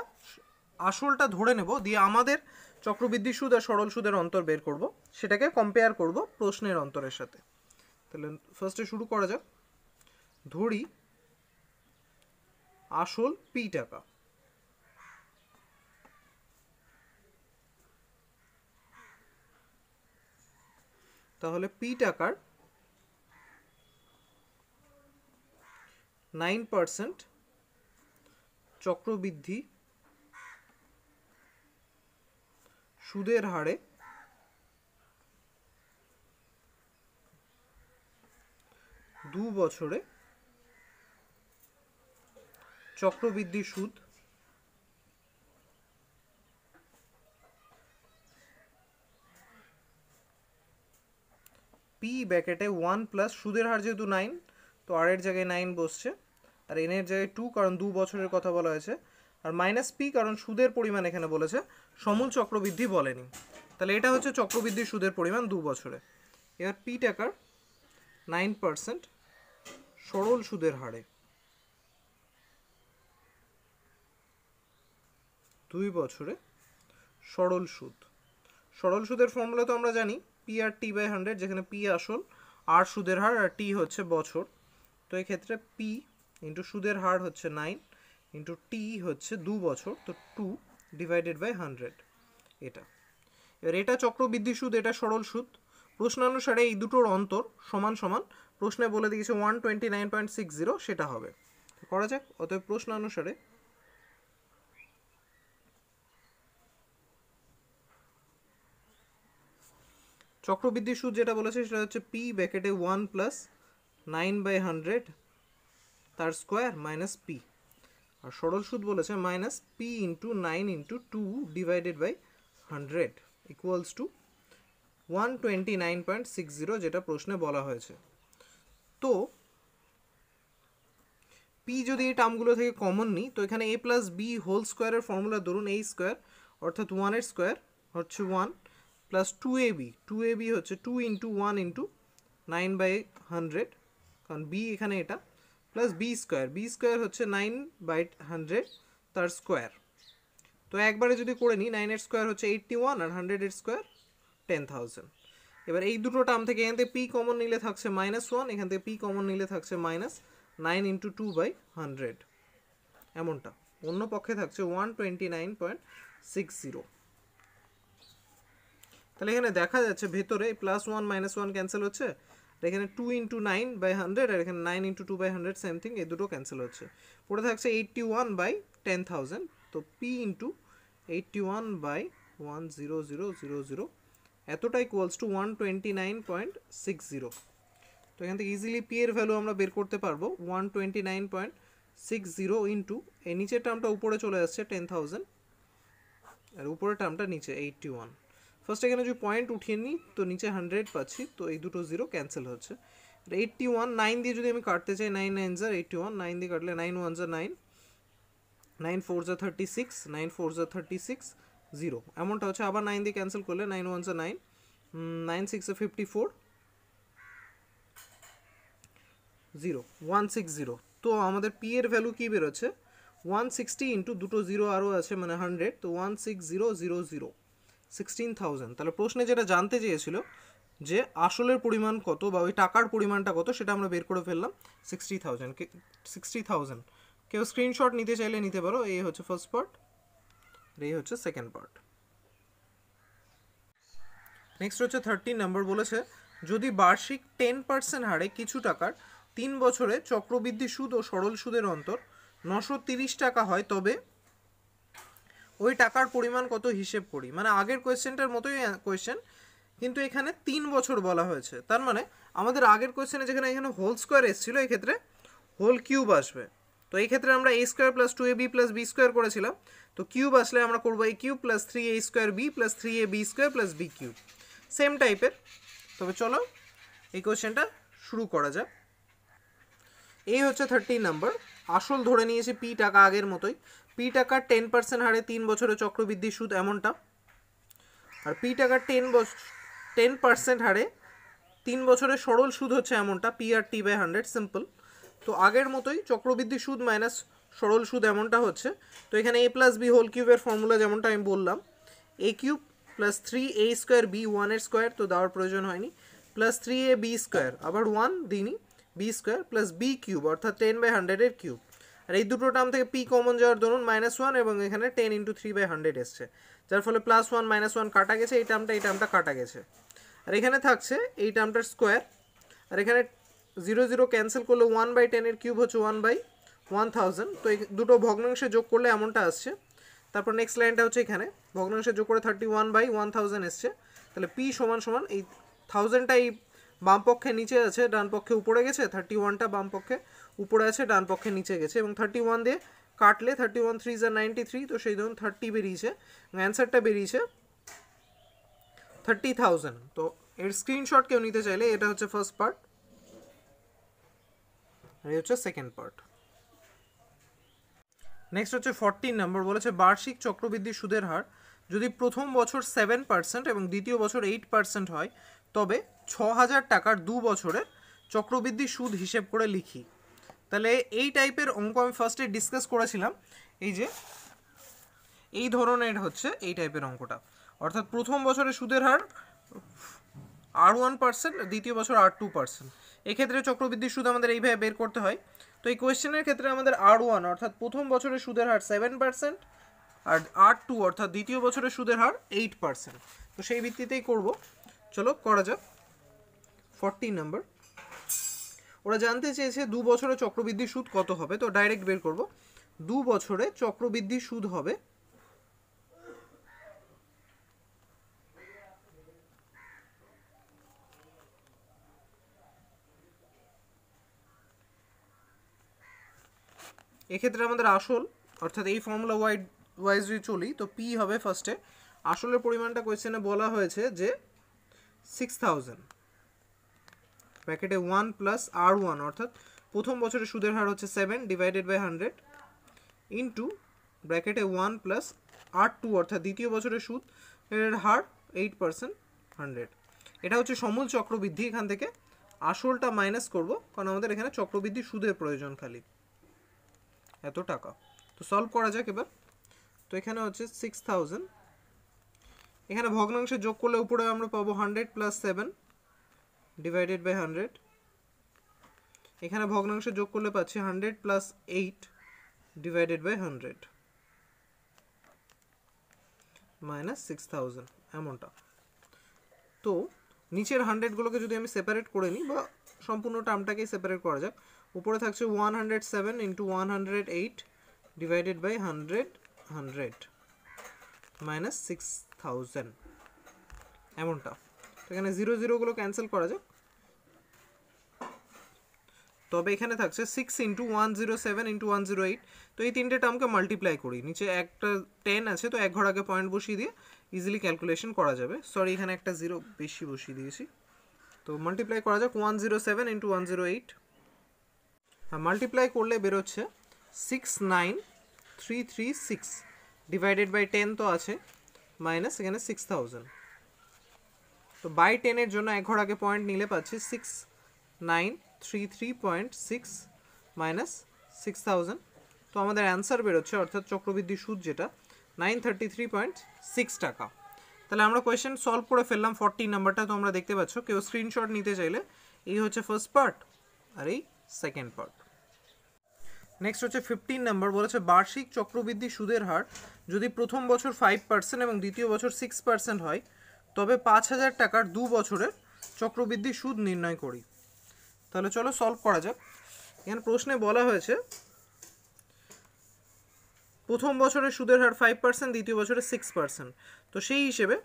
আসলটা ধরে নেব দিয়ে আমাদের চক্রবৃদ্ধি সুদ আর সরল সুদের অন্তর বের করব সেটাকে কম্পেয়ার করব প্রশ্নের অন্তরের সাথে তাহলে ফার্স্টে শুরু করা যাক ধরি আসল পি টাকা তাহলে পি টাকার নাইন পার্সেন্ট চক্রবৃদ্ধি সুদের হারে দু বছরে চক্রবৃদ্ধি সুদ পি ব্যাকেটে ওয়ান প্লাস সুদের হার যেহেতু নাইন তো আর এর জায়গায় নাইন বসছে আর এন এর জায়গায় টু কারণ দু বছরের কথা বলা হয়েছে আর মাইনাস পি কারণ সুদের পরিমাণ এখানে বলেছে সমূল চক্রবৃদ্ধি বলেনি তাহলে এটা হচ্ছে চক্রবৃদ্ধি সুদের পরিমাণ দু বছরে এবার পি টাকার নাইন পার্সেন্ট সরল সুদের হারে দুই বছরে সরল সুদ সরল সুদের ফর্মুলা তো আমরা জানি P R T by hundred যেখানে পি আসল আর সুদের হার আর টি হচ্ছে বছর তো এক্ষেত্রে পি ইন্টু সুদের হার হচ্ছে নাইন ইন্টু টি হচ্ছে দু বছর তো টু ডিভাইডেড বাই হান্ড্রেড এটা এবার এটা চক্রবৃদ্ধি সুদ এটা সরল সুদ প্রশ্নানুসারে এই দুটোর অন্তর সমান সমান প্রশ্নে বলে দিয়েছে one twenty nine point six zero সেটা হবে করা যাক অতএব প্রশ্ন অনুসারে চক্রবৃদ্ধি সুদ যেটা বলেছে সেটা হচ্ছে পি ব্যাকেটে one plus nine by hundred তার স্কোয়ার মাইনাস পি আর সরল সুদ বলেছে minus P into nine into two divided by hundred equals to one twenty nine point six zero যেটা প্রশ্নে বলা হয়েছে তো পি যদি এই টার্মগুলো থেকে কমন নিই তো এখানে এ প্লাস বি হোল স্কোয়ারের ফর্মুলা ধরুন এই স্কোয়ার অর্থাৎ ওয়ানের স্কোয়ার হচ্ছে one plus two A B two A B হচ্ছে two into one into nine by hundred কারণ বি এখানে এটা plus B square B square হচ্ছে নাইন বাই হান্ড্রেড তার স্কোয়ার তো একবারে যদি করে নিই নাইনের স্কোয়ার হচ্ছে এইটটি ওয়ান আর হান্ড্রেডের স্কোয়ার টেন থাউজেন্ড এবার এই দুটো টার্ম থেকে এখান থেকে পি কমন নিলে থাকছে মাইনাস ওয়ান এখান থেকে পি কমন নিলে থাকছে minus nine into two by hundred এমনটা অন্য পক্ষে থাকছে one twenty nine point six zero তাহলে এখানে দেখা যাচ্ছে ভেতরে plus one minus one cancel হচ্ছে আর এখানে two into nine by hundred আর এখানে nine into two by hundred same thing এই দুটো ক্যান্সেল হচ্ছে পড়ে থাকছে eighty one by ten thousand তো P into eighty one by one zero zero zero zero এতটা equals to one twenty nine point six zero তো এখান থেকে ইজিলি পি এর ভ্যালু আমরা বের করতে পারবো one twenty nine point six zero into এই নিচের টার্মটা উপরে চলে আসছে টেন থাউজেন্ড আর উপরের টার্মটা নিচে এইটটি ওয়ান ফার্স্ট এখানে যদি পয়েন্ট উঠিয়ে নিই তো নিচে হান্ড্রেড পাচ্ছি তো এই দুটো জিরো ক্যান্সেল হচ্ছে এইটটি ওয়ান নাইন দিয়ে যদি আমি কাটতে চাই নাইন নাইন জার এইটটি ওয়ান নাইন দিয়ে কাটলে নাইন ওয়ান জার নাইন নাইন ফোর জার থার্টি সিক্স নাইন ফোর জার থার্টি সিক্স জিরো এমনটা হচ্ছে আবার নাইন দিয়ে ক্যান্সেল করলে নাইন ওয়ান সে নাইন নাইন সিক্সে fifty four zero one six zero তো আমাদের পি এর ভ্যালু কী বেরোচ্ছে ওয়ান সিক্সটি ইন্টু দুটো জিরো আরও আছে মানে হান্ড্রেড তো one six zero zero zero sixteen thousand তাহলে প্রশ্নে যেটা জানতে চেয়েছিল যে আসলের পরিমাণ কত বা ওই টাকার পরিমাণটা কত সেটা আমরা বের করে ফেললাম সিক্সটি থাউজেন্ড সিক্সটি থাউজেন্ড কেউ স্ক্রিনশট নিতে চাইলে নিতে পারো এই হচ্ছে ফার্স্ট পার্ট এই হচ্ছে সেকেন্ড পার্ট নেক্সট হচ্ছে থার্টিন নাম্বার বলেছে যদি বার্ষিক টেন পার্সেন্ট হারে কিছু টাকার তিন বছরে চক্রবৃদ্ধি সুদ ও সরল সুদের অন্তর নশো তিরিশ টাকা হয় তবে ওই টাকার পরিমাণ কত হিসেব করি মানে আগের কোয়েশ্চেনটার মতোই কোয়েশ্চেন কিন্তু এখানে তিন বছর বলা হয়েছে তার মানে আমাদের আগের কোয়েশ্চেনে যেখানে এখানে হোল স্কোয়ার এসেছিলো এক্ষেত্রে হোল কিউব আসবে তো এই ক্ষেত্রে আমরা A square plus two A B plus B square করেছিলাম তো কিউব আসলে আমরা করবো A cube plus three A square B plus three A B square plus B cube same টাইপের তবে চলো এই কোয়েশ্চেনটা শুরু করা যাক এই হচ্ছে থার্টিন নাম্বার আসল ধরে নিয়েছে পি টাকা আগের মতোই পি টাকার টেন পার্সেন্ট হারে তিন বছরে চক্রবৃদ্ধি সুদ এমনটা আর পি টাকার টেন বছ টেন পার্সেন্ট হারে তিন বছরে সরল সুদ হচ্ছে এমনটা P R T by hundred simple তো আগের মতোই চক্রবৃদ্ধি সুদ মাইনাস সরল সুদ এমনটা হচ্ছে তো এখানে এ প্লাস বি হোল কিউবের ফর্মুলা যেমনটা আমি বললাম A cube plus three A square B ওয়ানের স্কোয়ার তো দেওয়ার প্রয়োজন হয়নি plus three A B square আবার ওয়ান দিনই B square plus B cube অর্থাৎ টেন বাই হান্ড্রেডের কিউব আর এই দুটো টার্ম থেকে পি কমন যাওয়ার ধরুন মাইনাস ওয়ান এবং এখানে ten into three by hundred এসছে যার ফলে প্লাস ওয়ান মাইনাস ওয়ান কাটা গেছে এই টার্মটা এই টার্মটা কাটা গেছে আর এখানে থাকছে এই টার্মটার স্কোয়ার আর এখানে জিরো জিরো ক্যান্সেল করলে ওয়ান বাই টেনের কিউব হচ্ছে ওয়ান বাই ওয়ান থাউজেন্ড তো এই দুটো ভগ্নাংশে যোগ করলে এমনটা আসছে তারপর নেক্সট লাইনটা হচ্ছে এখানে ভগ্নাংশে যোগ করে thirty one by one thousand এসছে তাহলে পি সমান সমান এই থাউজেন্ডটা এই বাম পক্ষে নিচে আছে ডান পক্ষে উপরে গেছে থার্টি ওয়ানটা বাম পক্ষে উপরে আছে ডান পক্ষে নিচে গেছে এবং থার্টি ওয়ান দিয়ে কাটলে থার্টি ওয়ান থ্রি যা নাইনটি থ্রি তো সেই ধরুন থার্টি বেরিয়েছে অ্যান্সারটা বেরিয়েছে থার্টি থাউজেন্ড তো এর স্ক্রিনশট কেউ নিতে চাইলে এটা হচ্ছে ফার্স্ট পার্ট আর হচ্ছে সেকেন্ড পার্ট নেক্সট হচ্ছে ফর্টিন নম্বর বলেছে বার্ষিক চক্রবৃদ্ধি সুদের হার যদি প্রথম বছর সেভেন পার্সেন্ট এবং দ্বিতীয় বছর এইট পার্সেন্ট হয় তবে ছ হাজার টাকার দু বছরের চক্রবৃদ্ধি সুদ হিসেব করে লিখি তাহলে এই টাইপের অঙ্ক আমি ফার্স্টে ডিসকাস করেছিলাম এই যে এই ধরনের হচ্ছে এই টাইপের অঙ্কটা অর্থাৎ প্রথম বছরের সুদের হার আর ওয়ান পার্সেন্ট দ্বিতীয় বছর আর টু পার্সেন্ট এক্ষেত্রে চক্রবৃদ্ধি সুদ আমাদের এইভাবে বের করতে হয় তো এই কোয়েশ্চেনের ক্ষেত্রে আমাদের আর ওয়ান অর্থাৎ প্রথম বছরের সুদের হার সেভেন পার্সেন্ট আর আর টু অর্থাৎ দ্বিতীয় বছরের সুদের হার এইট পার্সেন্ট তো সেই ভিত্তিতেই করব চলো করা যাক ফর্টি নাম্বার ওরা জানতে চেয়েছে দু বছরে চক্রবৃদ্ধি সুদ কত হবে তো ডাইরেক্ট বের করব দু বছরে চক্রবৃদ্ধি সুদ হবে এক্ষেত্রে আমাদের আসল অর্থাৎ এই ফর্মুলা ওয়াইড ওয়াইজ যদি চলি তো পি হবে ফার্স্টে আসলের পরিমাণটা কোয়েশ্চেনে বলা হয়েছে যে সিক্স থাউজেন্ড ব্র্যাকেটে ওয়ান প্লাস আর ওয়ান অর্থাৎ প্রথম বছরের সুদের হার হচ্ছে seven divided by hundred into ব্র্যাকেটে ওয়ান প্লাস আর টু অর্থাৎ দ্বিতীয় বছরের সুদ এর হার এইট পার্সেন্ট হান্ড্রেড এটা হচ্ছে সমূল চক্রবৃদ্ধি এখান থেকে আসলটা মাইনাস করব কারণ আমাদের এখানে চক্রবৃদ্ধি সুদের প্রয়োজন খালি এত টাকা তো সলভ করা যাক এবার তো এখানে হচ্ছে সিক্স থাউজেন্ড এখানে ভগ্নাংশে যোগ করলে উপরে আমরা পাবো hundred plus seven divided by hundred এখানে ভগ্নাংশে যোগ করলে পাচ্ছি hundred plus eight divided by hundred minus six thousand এমনটা তো নিচের হান্ড্রেডগুলোকে যদি আমি সেপারেট করে নিই বা সম্পূর্ণ টার্মটাকেই সেপারেট করা যাক উপরে থাকছে one hundred seven into one hundred eight divided by hundred hundred minus six thousand এমনটা এখানে জিরো জিরোগুলো ক্যান্সেল করা যাক তবে এখানে থাকছে six into one zero seven into one zero eight তো এই তিনটে টার্মকে মাল্টিপ্লাই করি নিচে একটা টেন আছে তো এক ঘর আগে পয়েন্ট বসিয়ে দিয়ে ইজিলি ক্যালকুলেশন করা যাবে সরি এখানে একটা জিরো বেশি বসিয়ে দিয়েছি তো মাল্টিপ্লাই করা যাক one zero seven into one zero eight multiply হ্যাঁ, করলে বেরোচ্ছে six nine three three six divided by ten তো আছে মাইনাস এখানে সিক্স থাউজেন্ড তো বাই টেনের জন্য এক ঘর আগে পয়েন্ট নিলে পাচ্ছি six nine three three point six minus six thousand তো আমাদের অ্যান্সার বেরোচ্ছে অর্থাৎ চক্রবৃদ্ধি সুদ যেটা nine thirty three point six টাকা তাহলে আমরা কোয়েশ্চেন সলভ করে ফেললাম ফর্টি নাম্বারটা তোমরা দেখতে পাচ্ছ কেউ স্ক্রিনশট নিতে চাইলে এই হচ্ছে ফার্স্ট পার্ট আর এই সেকেন্ড পার্ট নেক্সট হচ্ছে ফিফটিন নাম্বার বলেছে বার্ষিক চক্রবৃদ্ধি সুদের হার যদি প্রথম বছর ফাইভ পার্সেন্ট এবং দ্বিতীয় বছর সিক্স পার্সেন্ট হয় তবে পাঁচ হাজার টাকার দু বছরের চক্রবৃদ্ধি সুদ নির্ণয় করি তাহলে চলো সলভ করা যাক এখানে প্রশ্নে বলা হয়েছে প্রথম বছরের সুদের হার ফাইভ পার্সেন্ট দ্বিতীয় বছরে সিক্স পার্সেন্ট তো সেই হিসেবে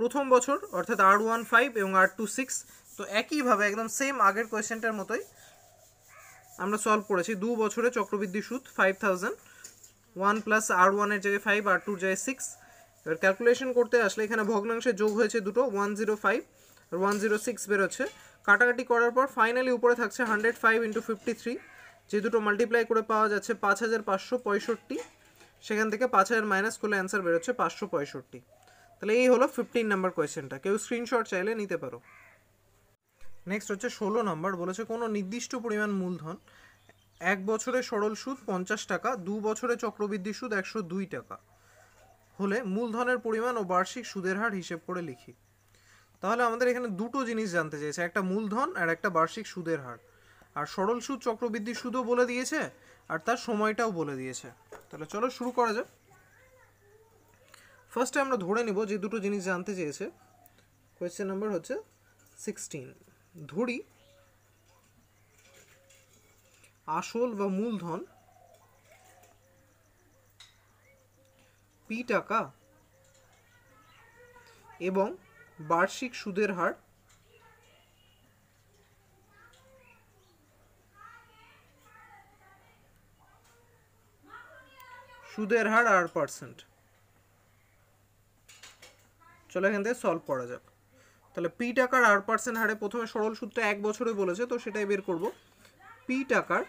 প্রথম বছর অর্থাৎ আর ওয়ান ফাইভ এবং আর টু সিক্স তো একইভাবে একদম সেম আগের কোয়েশ্চেনটার মতোই আমরা সলভ করেছি দু বছরে চক্রবৃদ্ধি সুদ five thousand one plus R ওয়ানের জায়গায় ফাইভ আর টুর জায়গায় সিক্স এবার ক্যালকুলেশন করতে আসলে এখানে ভগ্নাংশে যোগ হয়েছে দুটো ওয়ান জিরো ফাইভ আর ওয়ান জিরো সিক্স বেরোচ্ছে কাটাকাটি করার পর ফাইনালি উপরে থাকছে hundred five into fifty three যে দুটো মাল্টিপ্লাই করে পাওয়া যাচ্ছে পাঁচ হাজার পাঁচশো পঁয়ষট্টি সেখান থেকে পাঁচ হাজার মাইনাস করলে অ্যান্সার বেরোচ্ছে পাঁচশো পঁয়ষট্টি তাহলে এই হলো ফিফটিন নাম্বার কোয়েশ্চেনটা কেউ স্ক্রিনশট চাইলে নিতে পারো নেক্সট হচ্ছে ষোলো নম্বর বলেছে কোনো নির্দিষ্ট পরিমাণ মূলধন এক বছরে সরল সুদ পঞ্চাশ টাকা দু বছরে চক্রবৃদ্ধি সুদ একশো দুই টাকা হলে মূলধনের পরিমাণ ও বার্ষিক সুদের হার হিসেব করে লিখি তাহলে আমাদের এখানে দুটো জিনিস জানতে চাইছে একটা মূলধন আর একটা বার্ষিক সুদের হার আর সরল সুদ চক্রবৃদ্ধি সুদও বলে দিয়েছে আর তার সময়টাও বলে দিয়েছে তাহলে চলো শুরু করা যাক ফার্স্টে আমরা ধরে নিব যে দুটো জিনিস জানতে চেয়েছে কোয়েশ্চেন নাম্বার হচ্ছে সিক্সটিন ধরি আসল বা মূলধন পি টাকা এবং বার্ষিক সুদের হার সুদের হার আর পার্সেন্ট চলো এখান থেকে সলভ করা যাক তাহলে পি টাকার আর পার্সেন্ট হারে প্রথমে সরল সূত্র এক বছরে বলেছে তো সেটাই বের করব পি টাকার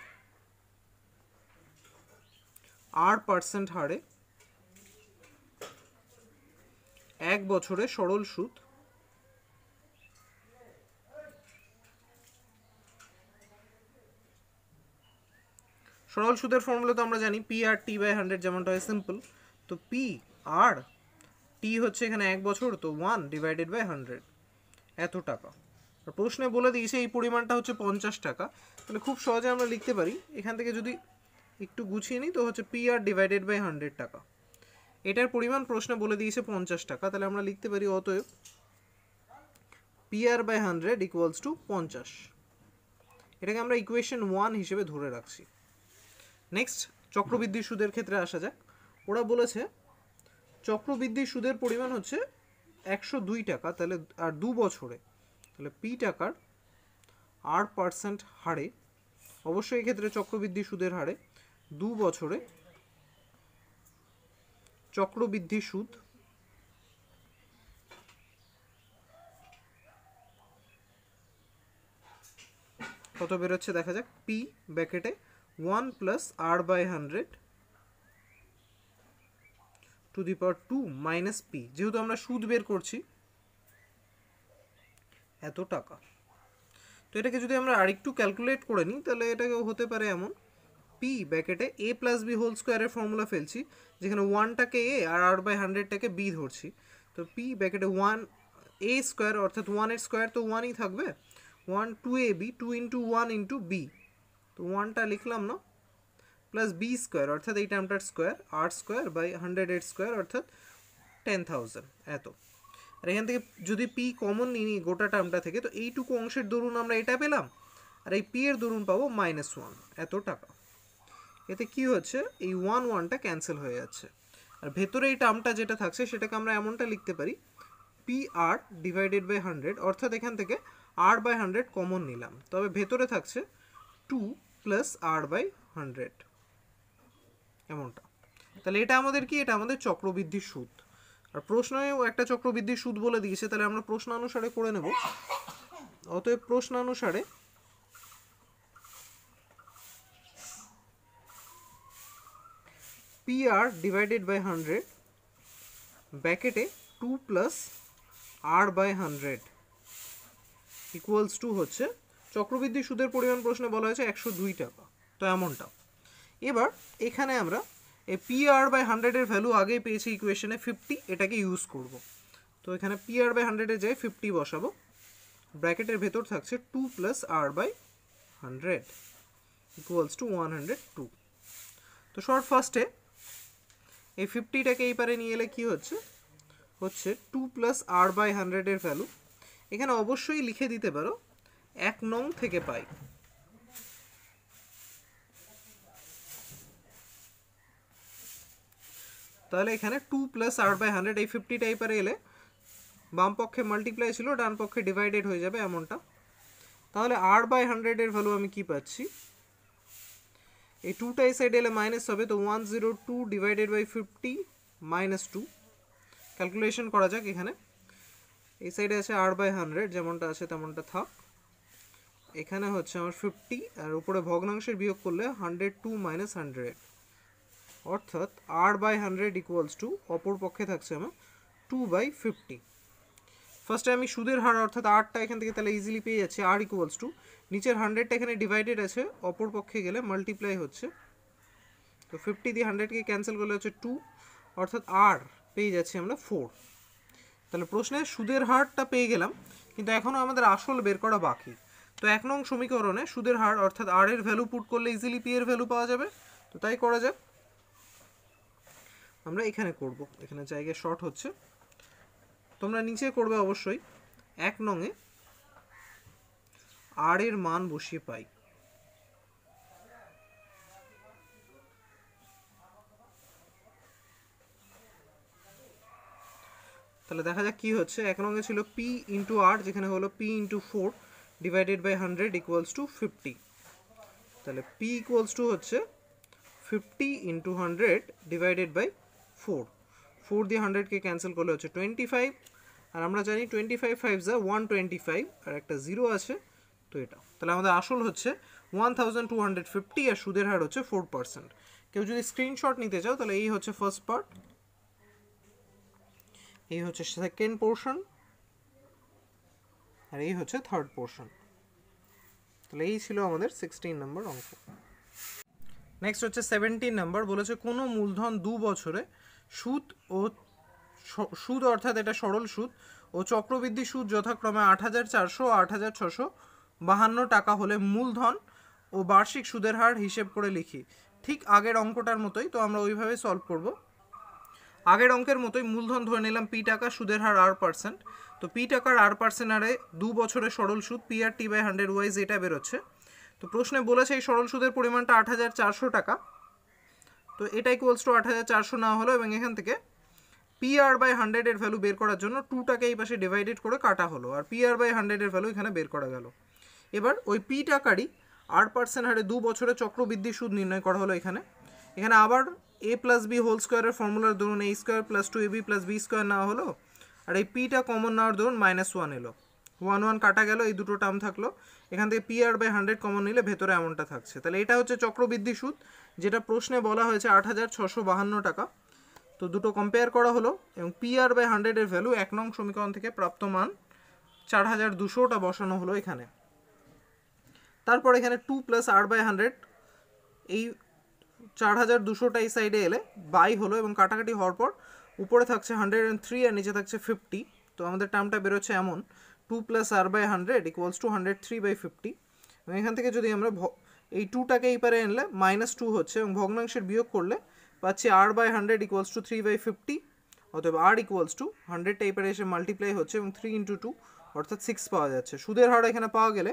আর পার্সেন্ট হারে এক বছরে সরল সুদ সরল সুদের ফর্মুলা তো আমরা জানি P R T by hundred যেমনটা হয় সিম্পল তো পি আর টি হচ্ছে এখানে এক বছর তো ওয়ান ডিভাইডেড বাই হান্ড্রেড এত টাকা আর প্রশ্নে বলে দিয়েছে এই পরিমাণটা হচ্ছে পঞ্চাশ টাকা তাহলে মানে খুব সহজে আমরা লিখতে পারি এখান থেকে যদি একটু গুছিয়ে নিই তো হচ্ছে P R divided by hundred টাকা এটার পরিমাণ প্রশ্নে বলে দিয়েছে পঞ্চাশ টাকা তাহলে আমরা লিখতে পারি অতএব P R by hundred equals to পঞ্চাশ এটাকে আমরা ইকুয়েশন ওয়ান হিসেবে ধরে রাখছি নেক্সট চক্রবৃদ্ধি সুদের ক্ষেত্রে আসা যাক ওরা বলেছে চক্রবৃদ্ধি সুদের পরিমাণ হচ্ছে একশো দুই টাকা তাহলে আর দু বছরে তাহলে পি টাকার আর পার্সেন্ট হারে অবশ্যই এক্ষেত্রে চক্রবৃদ্ধি সুদের হারে দু বছরে চক্রবৃদ্ধি সুদ কত বেরোচ্ছে দেখা যাক পি ব্যাকেটে one plus R by hundred to the power two minus P যেহেতু আমরা সুদ বের করছি এত টাকা তো এটাকে যদি আমরা আরেকটু ক্যালকুলেট করে নিই তাহলে এটাকে হতে পারে এমন পি ব্যাকেটে এ প্লাস বি হোল স্কোয়ারের ফর্মুলা ফেলছি যেখানে ওয়ানটাকে এ আর আর বাই হান্ড্রেডটাকে বি ধরছি তো পি ব্যাকেটে ওয়ান এ স্কোয়ার অর্থাৎ ওয়ানের স্কোয়ার তো ওয়ানই থাকবে one two A B two into one into B তো ওয়ানটা লিখলাম না প্লাস বি স্কোয়ার অর্থাৎ এই টার্মটার স্কোয়ার আট স্কোয়ার বাই হান্ড্রেড এর স্কোয়ার অর্থাৎ টেন থাউজেন্ড এত আর এখান থেকে যদি পি কমন নিই গোটা টার্মটা থেকে তো এইটুকু অংশের দরুন আমরা এটা পেলাম আর এই পি এর দরুন পাবো মাইনাস ওয়ান এত টাকা এতে কি হচ্ছে এই ওয়ান ওয়ানটা ক্যান্সেল হয়ে যাচ্ছে আর ভেতরে এই টার্মটা যেটা থাকছে সেটাকে আমরা এমনটা লিখতে পারি P R divided by hundred অর্থাৎ এখান থেকে আর বাই হান্ড্রেড কমন নিলাম তবে ভেতরে থাকছে two plus R by hundred এমনটা তাহলে এটা আমাদের কি এটা আমাদের চক্রবৃদ্ধি সুদ আর প্রশ্নেও একটা চক্রবৃদ্ধি সুদ বলে দিয়েছে তাহলে আমরা প্রশ্নানুসারে করে নেব অতএব প্রশ্নানুসারে P R divided by hundred ব্যাকেটে two plus R by hundred equals to হচ্ছে চক্রবৃদ্ধি সুদের পরিমাণ প্রশ্নে বলা হয়েছে একশো দুই টাকা তো এমনটা এবার এখানে আমরা এই পি আর বাই হান্ড্রেডের ভ্যালু আগেই পেয়েছি ইকুয়েশনে ফিফটি এটাকে ইউজ করব তো এখানে পি আর বাই হান্ড্রেডে যাই ফিফটি বসাবো ব্র্যাকেটের ভেতর থাকছে two plus R by hundred equals to one hundred two তো শর্ট ফার্স্টে এই ফিফটিটাকে এই পারে নিয়ে এলে কী হচ্ছে হচ্ছে টু প্লাস আর বাই হান্ড্রেডের ভ্যালু এখানে অবশ্যই লিখে দিতে পারো এক নং থেকে পাই তাহলে এখানে two plus R by hundred এই ফিফটি টাইপের এলে বাম পক্ষে মাল্টিপ্লাই ছিল ডান পক্ষে ডিভাইডেড হয়ে যাবে এমনটা তাহলে আর বাই হান্ড্রেডের ভ্যালু আমি কি পাচ্ছি এই টুটা এই সাইডে এলে মাইনাস হবে তো one zero two divided by fifty minus two calculation করা যাক এখানে এই সাইডে আছে আর বাই হান্ড্রেড যেমনটা আছে তেমনটা থাক এখানে হচ্ছে আমার ফিফটি আর উপরে ভগ্নাংশের বিয়োগ করলে হান্ড্রেড টু মাইনাস হান্ড্রেড অর্থাৎ R by hundred equals to অপর পক্ষে থাকছে আমার টু বাই ফিফটি ফার্স্টে আমি সুদের হার অর্থাৎ আরটা এখান থেকে তাহলে ইজিলি পেয়ে যাচ্ছে আর ইকুয়ালস টু নিচের হান্ড্রেডটা এখানে ডিভাইডেড আছে অপর পক্ষে গেলে মাল্টিপ্লাই হচ্ছে তো ফিফটি দিয়ে হান্ড্রেডকে ক্যান্সেল করলে হচ্ছে টু অর্থাৎ আর পেয়ে যাচ্ছি আমরা ফোর তাহলে প্রশ্নে সুদের হারটা পেয়ে গেলাম কিন্তু এখনও আমাদের আসল বের করা বাকি তো এক নং সমীকরণে সুদের হার অর্থাৎ আর এর ভ্যালু পুট করলে ইজিলি পি এর ভ্যালু পাওয়া যাবে তো তাই করা যাক আমরা এখানে করব এখানে জায়গায় শর্ট হচ্ছে তোমরা নিচে করবে অবশ্যই এক নঙে আর এর মান বসিয়ে পাই তাহলে দেখা যাক কি হচ্ছে এক নঙে ছিল পি ইন্টু আর যেখানে হলো P into four divided by hundred equals to fifty তাহলে পি ইকুয়ালস টু হচ্ছে fifty into hundred divided by four four দিয়ে হান্ড্রেডকে ক্যান্সেল করলে হচ্ছে টোয়েন্টি ফাইভ আর আমরা জানি টোয়েন্টি ফাইভ ফাইভ যা ওয়ান টোয়েন্টি ফাইভ আর একটা জিরো আছে তো এটা তাহলে আমাদের আসল হচ্ছে one thousand two hundred fifty আর সুদের হার হচ্ছে ফোর পার্সেন্ট কেউ যদি স্ক্রিনশট নিতে চাও তাহলে এই হচ্ছে ফার্স্ট পার্ট এই হচ্ছে সেকেন্ড পোর্শন আর এই হচ্ছে থার্ড পোর্শন তাহলে এই ছিল আমাদের সিক্সটিন নম্বর অঙ্ক নেক্সট হচ্ছে সেভেন্টিন নম্বর বলেছে কোনো মূলধন দু বছরে সুদ ও সুদ অর্থাৎ এটা সরল সুদ ও চক্রবৃদ্ধি সুদ যথাক্রমে আট হাজার চারশো আট হাজার ছশো বাহান্ন টাকা হলে মূলধন ও বার্ষিক সুদের হার হিসেব করে লিখি ঠিক আগের অঙ্কটার মতোই তো আমরা ওইভাবে সলভ করব আগের অঙ্কের মতোই মূলধন ধরে নিলাম পি টাকা সুদের হার আর পার্সেন্ট তো পি টাকার আর পার্সেন্ট হারে দু বছরের সরল সুদ P R T by hundred wise এটা বেরোচ্ছে তো প্রশ্নে বলেছে এই সরল সুদের পরিমাণটা আট হাজার চারশো টাকা তো এটা ইকুয়ালস টু আট হাজার চারশো নেওয়া হলো এবং এখান থেকে পি আর বাই হান্ড্রেডের ভ্যালু বের করার জন্য টুটাকে এই পাশে ডিভাইডেড করে কাটা হলো আর পি আর বাই হান্ড্রেডের ভ্যালু এখানে বের করা গেল এবার ওই পি টাকারই আট পার্সেন্ট হারে দু বছরে চক্রবৃদ্ধি সুদ নির্ণয় করা হলো এখানে এখানে আবার এ প্লাস বি হোল স্কোয়ারের ফর্মুলার ধরুন A square plus two A B plus B square নেওয়া হলো আর এই পিটা কমন নেওয়ার ধরুন মাইনাস ওয়ান এলো ওয়ান ওয়ান কাটা গেল এই দুটো টার্ম থাকলো এখান থেকে P R by hundred common নিলে ভেতরে এমনটা থাকছে তাহলে এটা হচ্ছে চক্রবৃদ্ধি সুদ যেটা প্রশ্নে বলা হয়েছে আট হাজার ছশো বাহান্ন টাকা তো দুটো কম্পেয়ার করা হলো এবং পি আর বাই হান্ড্রেডের ভ্যালু এক নং সমীকরণ থেকে প্রাপ্ত মান চার হাজার দুশোটা বসানো হলো এখানে তারপর এখানে two plus R by hundred এই চার হাজার দুশোটা এই সাইডে এলে বাই হলো এবং কাটাকাটি হওয়ার পর উপরে থাকছে হান্ড্রেড অ্যান্ড থ্রি আর নিচে থাকছে ফিফটি তো আমাদের টার্মটা বেরোচ্ছে এমন two plus R by hundred equals to hundred three by fifty এবং এখান থেকে যদি আমরা এই টুটাকে এই পারে আনলে মাইনাস টু হচ্ছে এবং ভগ্নাংশের বিয়োগ করলে পাচ্ছি R by hundred equals to three by fifty অতএব আর ইকুয়ালস টু হান্ড্রেডটা এই পারে এসে মাল্টিপ্লাই হচ্ছে এবং থ্রি ইন্টু টু অর্থাৎ সিক্স পাওয়া যাচ্ছে সুদের হার এখানে পাওয়া গেলে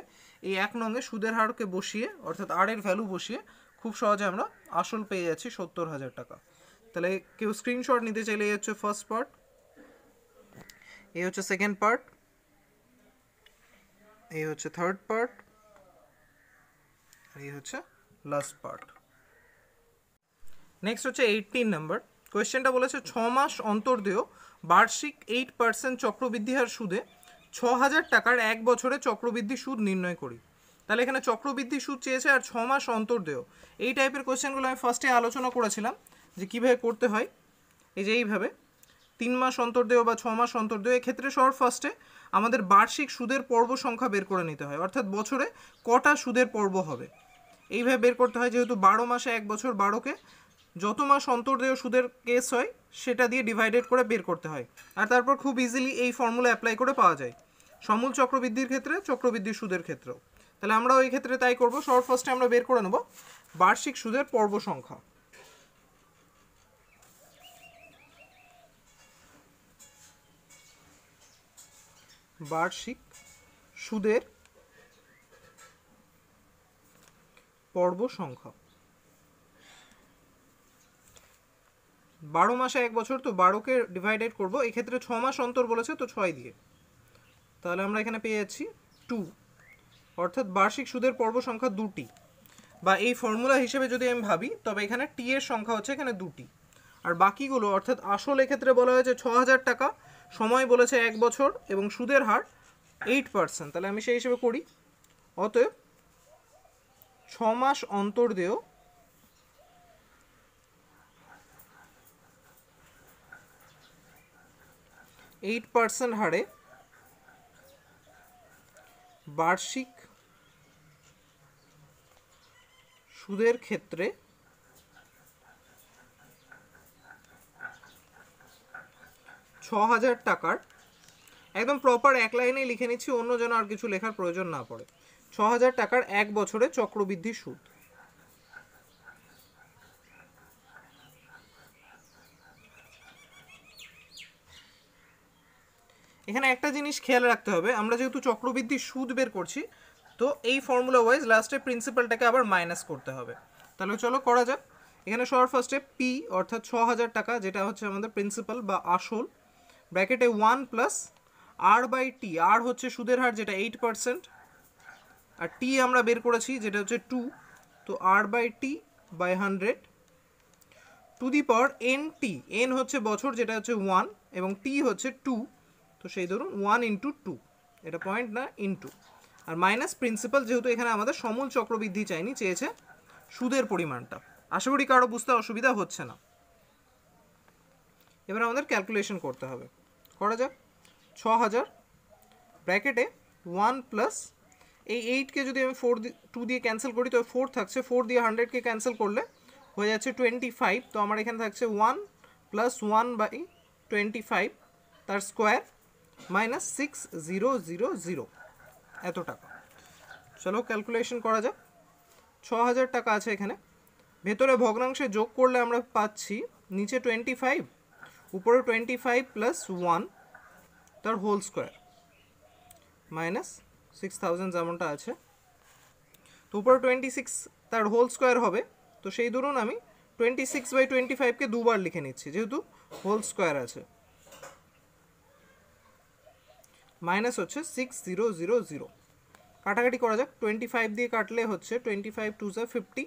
এই এক নঙ্গে সুদের হারকে বসিয়ে অর্থাৎ আর এর ভ্যালু বসিয়ে খুব সহজে আমরা আসল পেয়ে যাচ্ছি সত্তর হাজার টাকা তাহলে কেউ স্ক্রিনশট নিতে চাইলে এই হচ্ছে ফার্স্ট পার্ট এই হচ্ছে সেকেন্ড পার্ট এই হচ্ছে থার্ড পার্ট আর এই হচ্ছে লাস্ট পার্ট নেক্সট হচ্ছে এইটিন নাম্বার কোয়েশ্চেনটা বলেছে ছ মাস অন্তর্দেয় বার্ষিক এইট পার্সেন্ট চক্রবৃদ্ধি হার সুদে ছ হাজার টাকার এক বছরে চক্রবৃদ্ধি সুদ নির্ণয় করি তাহলে এখানে চক্রবৃদ্ধি সুদ চেয়েছে আর ছ মাস অন্তর্দেয় এই টাইপের কোয়েশ্চেনগুলো আমি ফার্স্টে আলোচনা করেছিলাম যে কীভাবে করতে হয় এই যে এইভাবে তিন মাস অন্তর্দেয় বা ছ মাস অন্তর্দেয় এক্ষেত্রে সবার ফার্স্টে আমাদের বার্ষিক সুদের পর্ব সংখ্যা বের করে নিতে হয় অর্থাৎ বছরে কটা সুদের পর্ব হবে এইভাবে বের করতে হয় যেহেতু বারো মাসে এক বছর বারোকে যত মাস অন্তর্দেয় সুদের কেস হয় সেটা দিয়ে ডিভাইডেড করে বের করতে হয় আর তারপর খুব ইজিলি এই ফর্মুলা অ্যাপ্লাই করে পাওয়া যায় সমূল চক্রবৃদ্ধির ক্ষেত্রে চক্রবৃদ্ধি সুদের ক্ষেত্রেও তাহলে আমরা ওই ক্ষেত্রে তাই করবো শর্ট ফার্স্টে আমরা বের করে নেব বার্ষিক সুদের পর্ব সংখ্যা বার্ষিক সুদের পর্ব সংখ্যা বারো মাসে এক বছর তো বারোকে ডিভাইডেড করবো এক্ষেত্রে ছ মাস অন্তর বলেছে তো ছয় দিয়ে তাহলে আমরা এখানে পেয়ে যাচ্ছি টু অর্থাৎ বার্ষিক সুদের পর্ব সংখ্যা দুটি বা এই ফর্মুলা হিসেবে যদি আমি ভাবি তবে এখানে টি এর সংখ্যা হচ্ছে এখানে দুটি আর বাকিগুলো অর্থাৎ আসল এক্ষেত্রে বলা হয়েছে ছ হাজার টাকা সময় বলেছে এক বছর এবং সুদের হার এইট পার্সেন্ট তাহলে আমি সেই হিসেবে করি অতএব ছ মাস অন্তর দেও এইট পার্সেন্ট হারে বার্ষিক সুদের ক্ষেত্রে ছ হাজার টাকার একদম প্রপার এক লাইনে লিখে নিচ্ছি অন্য যেন আর কিছু লেখার প্রয়োজন না পড়ে ছ হাজার টাকার এক বছরে চক্রবৃদ্ধি সুদ এখানে একটা জিনিস খেয়াল রাখতে হবে আমরা যেহেতু চক্রবৃদ্ধি সুদ বের করছি তো এই ফর্মুলা ওয়াইজ লাস্টে প্রিন্সিপালটাকে আবার মাইনাস করতে হবে তাহলে চলো করা যাক এখানে সবার ফার্স্টে পি অর্থাৎ ছ হাজার টাকা যেটা হচ্ছে আমাদের প্রিন্সিপাল বা আসল ব্র্যাকেটে one plus R by T R হচ্ছে সুদের হার যেটা এইট পার্সেন্ট আর টি আমরা বের করেছি যেটা হচ্ছে টু তো R by T by hundred to the power N T N হচ্ছে বছর যেটা হচ্ছে ওয়ান এবং টি হচ্ছে টু তো সেই ধরুন ওয়ান ইন্টু টু এটা পয়েন্ট না ইন্টু আর মাইনাস প্রিন্সিপাল যেহেতু এখানে আমাদের সমূল চক্রবৃদ্ধি চাইনি চেয়েছে সুদের পরিমাণটা আশা করি কারো বুঝতে অসুবিধা হচ্ছে না এবার আমাদের ক্যালকুলেশন করতে হবে করা যাক ছ হাজার ব্র্যাকেটে ওয়ান প্লাস এই এইটকে যদি আমি ফোর টু দিয়ে ক্যান্সেল করি তো ফোর থাকছে ফোর দিয়ে হান্ড্রেডকে ক্যান্সেল করলে হয়ে যাচ্ছে টোয়েন্টি ফাইভ তো আমার এখানে থাকছে one plus one by twenty five তার square minus six zero zero zero এত টাকা চলো ক্যালকুলেশন করা যাক ছ হাজার টাকা আছে এখানে ভেতরে ভগ্নাংশে যোগ করলে আমরা পাচ্ছি নিচে টোয়েন্টি ফাইভ উপরে টোয়েন্টি ফাইভ প্লাস ওয়ান তার whole square minus six thousand যেমনটা আছে তো উপরে টোয়েন্টি সিক্স তার হোল স্কোয়ার হবে তো সেই ধরুন আমি টোয়েন্টি সিক্স বাই টোয়েন্টি ফাইভকে দুবার লিখে নিচ্ছি যেহেতু হোল স্কোয়ার আছে মাইনাস হচ্ছে সিক্স জিরো জিরো জিরো কাটাকাটি করা যাক টোয়েন্টি ফাইভ দিয়ে কাটলে হচ্ছে টোয়েন্টি ফাইভ টু জা ফিফটি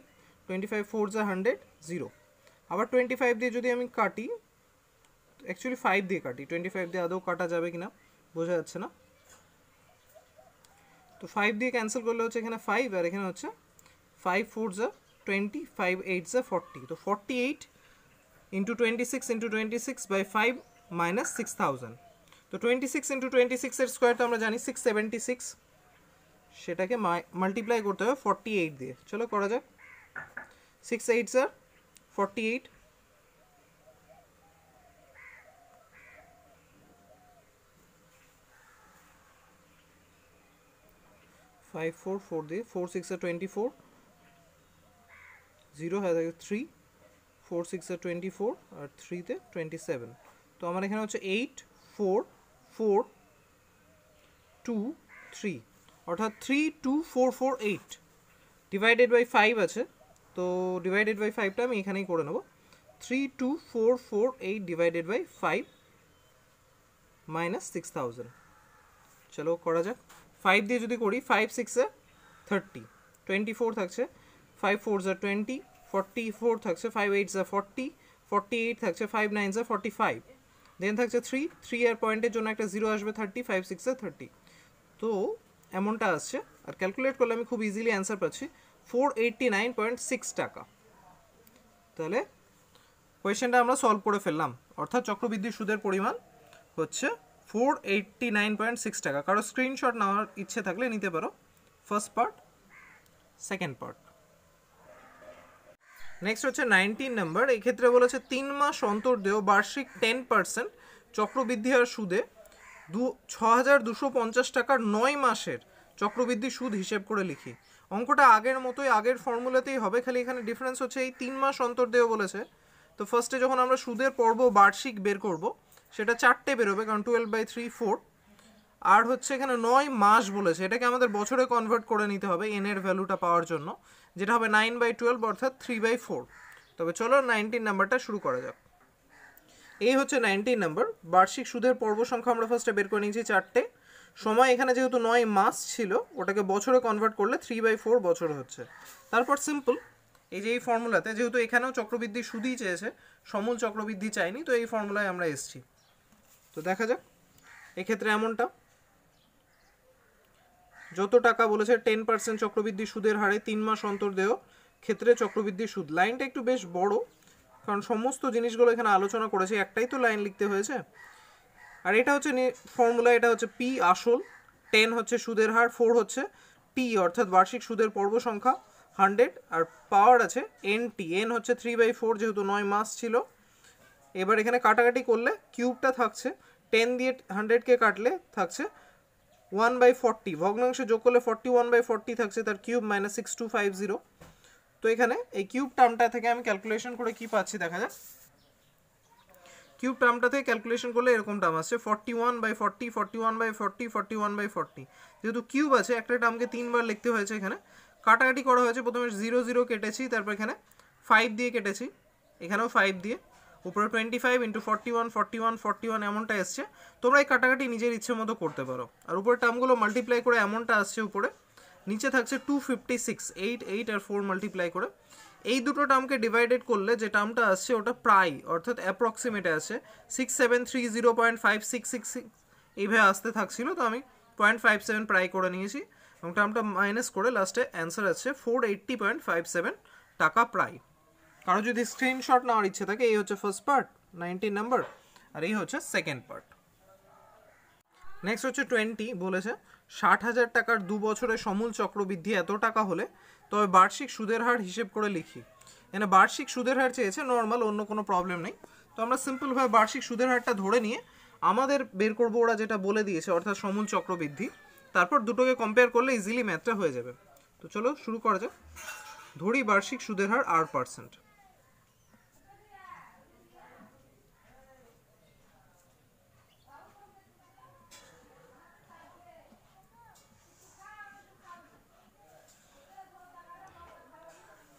টোয়েন্টি ফাইভ ফোর জা হান্ড্রেড জিরো আবার টোয়েন্টি ফাইভ দিয়ে যদি আমি কাটি অ্যাকচুয়ালি ফাইভ দিয়ে কাটি টোয়েন্টি ফাইভ দিয়ে আদৌ কাটা যাবে কি না বোঝা যাচ্ছে না তো ফাইভ দিয়ে ক্যান্সেল করলে হচ্ছে এখানে ফাইভ আর এখানে হচ্ছে ফাইভ ফোর জা টোয়েন্টি ফাইভ এইট জা ফর্টি তো forty eight into twenty six into twenty six by five minus six thousand তো টোয়েন্টি সিক্স ইন্টু টোয়েন্টি সিক্সের স্কোয়ার তো আমরা জানি সিক্স সেভেন্টি সিক্স সেটাকে মাল্টিপ্লাই করতে হবে ফর্টি এইট দিয়ে চলো করা যাক six eight sir forty eight five four four দিয়ে ফোর সিক্সে টোয়েন্টি ফোর জিরো হয়ে থাকে থ্রি ফোর সিক্সে টোয়েন্টি ফোর আর থ্রিতে টোয়েন্টি সেভেন তো আমার এখানে হচ্ছে eight four four two three অর্থাৎ three two four four eight divided by five আছে তো ডিভাইডেড বাই ফাইভটা আমি এখানেই করে নেব three two four four eight divided by five minus six thousand চলো করা যাক ফাইভ দিয়ে যদি করি ফাইভ সিক্সে থার্টি টোয়েন্টি ফোর থাকছে ফাইভ ফোর জা টোয়েন্টি ফর্টি ফোর থাকছে ফাইভ এইট জা ফর্টি ফর্টি এইট থাকছে ফাইভ নাইন জা ফর্টি ফাইভ দেন থাকছে থ্রি থ্রি ইয়ার পয়েন্টের জন্য একটা জিরো আসবে থার্টি ফাইভ সিক্সে থার্টি তো এমনটা আসছে আর ক্যালকুলেট করলে আমি খুব ইজিলি অ্যান্সার পাচ্ছি four eighty nine point six টাকা তাহলে কোয়েশ্চেনটা আমরা সলভ করে ফেললাম অর্থাৎ চক্রবৃদ্ধি সুদের পরিমাণ হচ্ছে four eighty nine point six টাকা কারো স্ক্রিনশট নেওয়ার ইচ্ছে থাকলে নিতে পারো first part second part next হচ্ছে নাইনটিন নাম্বার এই ক্ষেত্রে বলেছে তিন মাস অন্তর দেহ বার্ষিক টেন পার্সেন্ট চক্রবৃদ্ধি আর সুদে দু ছ হাজার দুশো পঞ্চাশ টাকার নয় মাসের চক্রবৃদ্ধি সুদ হিসেব করে লিখি অঙ্কটা আগের মতোই আগের ফর্মুলাতেই হবে খালি এখানে ডিফারেন্স হচ্ছে এই তিন মাস অন্তর দেহ বলেছে তো ফার্স্টে যখন আমরা সুদের পর্ব বার্ষিক বের করবো সেটা চারটে বেরোবে কারণ টুয়েলভ বাই থ্রি ফোর আর হচ্ছে এখানে নয় মাস বলেছে এটাকে আমাদের বছরে কনভার্ট করে নিতে হবে এন এর ভ্যালুটা পাওয়ার জন্য যেটা হবে নাইন বাই টুয়েলভ অর্থাৎ থ্রি বাই ফোর তবে চলো নাইনটিন নাম্বারটা শুরু করা যাক এই হচ্ছে নাইনটিন নাম্বার বার্ষিক সুদের পর্ব সংখ্যা আমরা ফার্স্টে বের করে নিয়েছি চারটে সময় এখানে যেহেতু নয় মাস ছিল ওটাকে বছরে কনভার্ট করলে থ্রি বাই ফোর বছর হচ্ছে তারপর সিম্পল এই যে এই ফর্মুলাতে যেহেতু এখানেও চক্রবৃদ্ধি সুদই চেয়েছে সমূল চক্রবৃদ্ধি চাইনি তো এই ফর্মুলায় আমরা এসছি তো দেখা যাক এক্ষেত্রে এমনটা যত টাকা বলেছে টেন পার্সেন্ট চক্রবৃদ্ধি সুদের হারে তিন মাস অন্তর দেহ ক্ষেত্রে চক্রবৃদ্ধি সুদ লাইনটা একটু বেশ বড় কারণ সমস্ত জিনিসগুলো এখানে আলোচনা করেছে একটাই তো লাইন লিখতে হয়েছে আর এটা হচ্ছে ফর্মুলা এটা হচ্ছে পি আসল টেন হচ্ছে সুদের হার ফোর হচ্ছে টি অর্থাৎ বার্ষিক সুদের পর্ব সংখ্যা হান্ড্রেড আর পাওয়ার আছে এন টি এন হচ্ছে থ্রি বাই ফোর যেহেতু নয় মাস ছিল এবার এখানে কাটাকাটি করলে কিউবটা থাকছে টেন দিয়ে হান্ড্রেডকে কাটলে থাকছে ওয়ান বাই ফর্টি ভগ্নাংশে যোগ করলে ফর্টি ওয়ান বাই ফর্টি থাকছে তার cube minus six two five zero তো এখানে এই কিউব টার্মটা থেকে আমি ক্যালকুলেশন করে কি পাচ্ছি দেখা যাক কিউব টার্মটা থেকে ক্যালকুলেশন করলে এরকম টার্ম আসছে forty one by forty forty one by forty forty one by forty যেহেতু কিউব আছে একটা টার্মকে তিনবার লিখতে হয়েছে এখানে কাটাকাটি করা হয়েছে প্রথমে জিরো জিরো কেটেছি তারপর এখানে ফাইভ দিয়ে কেটেছি এখানেও ফাইভ দিয়ে উপরে twenty five into forty one forty one forty one এমনটা এসছে তোমরা এই কাটাকাটি নিজের ইচ্ছে মতো করতে পারো আর উপরে টার্মগুলো মাল্টিপ্লাই করে এমনটা আসছে উপরে নিচে থাকছে two fifty six eight eight আর ফোর মাল্টিপ্লাই করে এই দুটো টার্মকে ডিভাইডেড করলে যে টার্মটা আসছে ওটা প্রায় অর্থাৎ অ্যাপ্রক্সিমেটে আছে six seven three zero point five six six six এইভাবে আসতে থাকছিল তো আমি পয়েন্ট ফাইভ সেভেন প্রায় করে নিয়েছি এবং টার্মটা মাইনাস করে লাস্টে অ্যান্সার আছে four eighty point five seven টাকা প্রায় কারো যদি স্ক্রিনশট নেওয়ার ইচ্ছে থাকে এই হচ্ছে ফার্স্ট পার্ট নাইনটিন নাম্বার আর এই হচ্ছে সেকেন্ড পার্ট নেক্সট হচ্ছে টোয়েন্টি বলেছে ষাট হাজার টাকার দু বছরের সমূল চক্রবৃদ্ধি এত টাকা হলে তবে বার্ষিক সুদের হার হিসেব করে লিখি এখানে বার্ষিক সুদের হার চেয়েছে নর্মাল অন্য কোনো প্রবলেম নেই তো আমরা সিম্পলভাবে বার্ষিক সুদের হারটা ধরে নিয়ে আমাদের বের করবো ওরা যেটা বলে দিয়েছে অর্থাৎ সমূল চক্রবৃদ্ধি তারপর দুটোকে কম্পেয়ার করলে ইজিলি ম্যাথটা হয়ে যাবে তো চলো শুরু করা যাক ধরি বার্ষিক সুদের হার আট পার্সেন্ট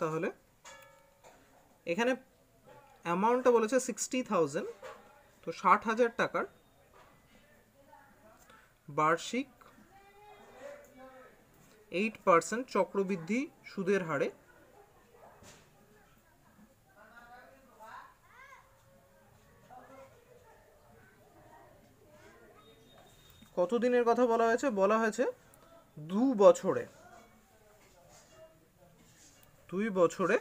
তাহলে এখানে অ্যামাউন্টটা বলেছে সিক্সটি থাউজেন্ড তো ষাট হাজার টাকার বার্ষিক এইট পার্সেন্ট চক্রবৃদ্ধি সুদের হারে কতদিনের কথা বলা হয়েছে বলা হয়েছে দু বছরে দুই বছরে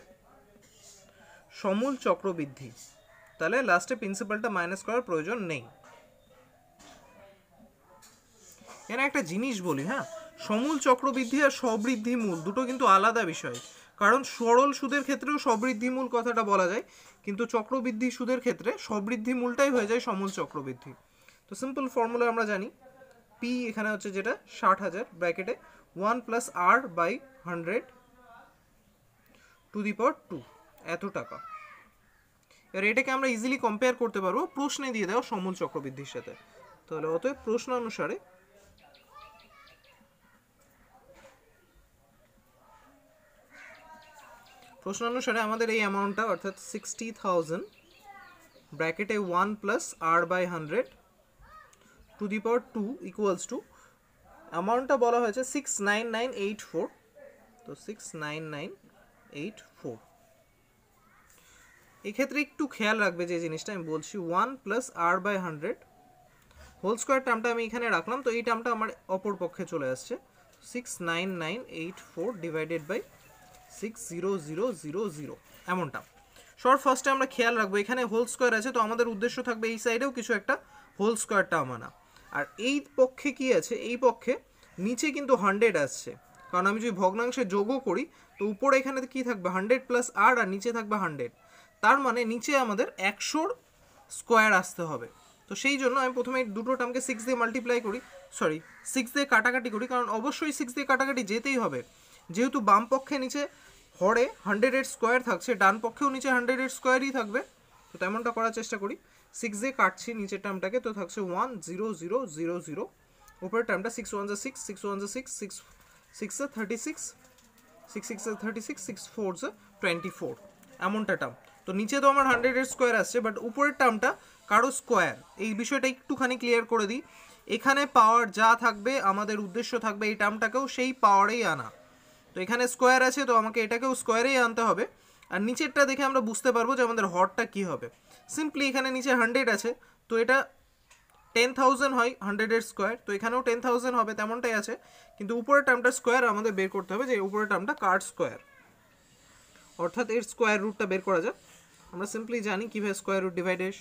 সমূল চক্রবৃদ্ধি তাহলে লাস্টে প্রিন্সিপালটা মাইনাস করার প্রয়োজন নেই এখানে একটা জিনিস বলি হ্যাঁ সমূল চক্রবৃদ্ধি আর সবৃদ্ধি মূল দুটো কিন্তু আলাদা বিষয় কারণ সরল সুদের ক্ষেত্রেও সবৃদ্ধি মূল কথাটা বলা যায় কিন্তু চক্রবৃদ্ধি সুদের ক্ষেত্রে সবৃদ্ধি মূলটাই হয়ে যায় সমূল চক্রবৃদ্ধি তো সিম্পল ফর্মুলা আমরা জানি পি এখানে হচ্ছে যেটা ষাট হাজার ব্র্যাকেটে one plus R by hundred to the power two এত টাকা এবার এটাকে আমরা ইজিলি কম্পেয়ার করতে পারবো প্রশ্নে দিয়ে দেওয়া সমূল চক্রবৃদ্ধির সাথে তাহলে অতএব প্রশ্ন অনুসারে প্রশ্ন অনুসারে আমাদের এই অ্যামাউন্টটা অর্থাৎ সিক্সটি থাউজেন্ড ব্র্যাকেটে one plus R by hundred to the power two equals to অ্যামাউন্টটা বলা হয়েছে six nine nine eight four তো six nine nine eight four এক্ষেত্রে একটু খেয়াল রাখবে যে জিনিসটা আমি বলছি one plus R by hundred whole square টার্মটা আমি এখানে রাখলাম তো এই টার্মটা আমার অপর পক্ষে চলে আসছে six nine nine eight four divided by six zero zero zero zero এমনটা শর্ট ফার্স্টে আমরা খেয়াল রাখবো এখানে হোল স্কোয়ার আছে তো আমাদের উদ্দেশ্য থাকবে এই সাইডেও কিছু একটা হোল স্কোয়ারটা টার্ম আনা আর এই পক্ষে কি আছে এই পক্ষে নিচে কিন্তু হান্ড্রেড আসছে কারণ আমি যদি ভগ্নাংশে যোগও করি তো উপরে এখানে কি থাকবে হান্ড্রেড প্লাস আর আর নিচে থাকবে হান্ড্রেড তার মানে নিচে আমাদের একশোর স্কোয়ার আসতে হবে তো সেই জন্য আমি প্রথমে দুটো টার্মকে সিক্স দিয়ে মাল্টিপ্লাই করি সরি সিক্স দিয়ে কাটাকাটি করি কারণ অবশ্যই সিক্স দিয়ে কাটাকাটি যেতেই হবে যেহেতু বাম পক্ষে নিচে হরে হান্ড্রেডের স্কোয়ার থাকছে ডান পক্ষেও নিচে হান্ড্রেডের স্কোয়ারই থাকবে তো তেমনটা করার চেষ্টা করি সিক্স দিয়ে কাটছি নিচের টার্মটাকে তো থাকছে one zero zero zero zero উপরের টার্মটা সিক্স ওয়ান জা সিক্স সিক্স ওয়ান জা six six six six thirty six six twenty four এমনটা টার্ম তো নিচে তো আমার হান্ড্রেডের স্কোয়ার আসছে বাট উপরের টার্মটা কারো স্কোয়ার এই বিষয়টা একটুখানি ক্লিয়ার করে দিই এখানে পাওয়ার যা থাকবে আমাদের উদ্দেশ্য থাকবে এই টার্মটাকেও সেই পাওয়ারেই আনা তো এখানে স্কোয়ার আছে তো আমাকে এটাকেও স্কোয়ারেই আনতে হবে আর নিচেরটা দেখে আমরা বুঝতে পারবো যে আমাদের হরটা কি হবে সিম্পলি এখানে নিচে হান্ড্রেড আছে তো এটা টেন থাউজেন্ড হয় হান্ড্রেডের স্কোয়ার তো এখানেও টেন থাউজেন্ড হবে তেমনটাই আছে কিন্তু উপরের টার্মটা স্কোয়ার আমাদের বের করতে হবে যে উপরের টার্মটা কার্ড স্কোয়ার অর্থাৎ এর স্কোয়ার রুটটা বের করা যাক আমরা সিম্পলি জানি কীভাবে স্কোয়ার রুট ডিভাইডেশ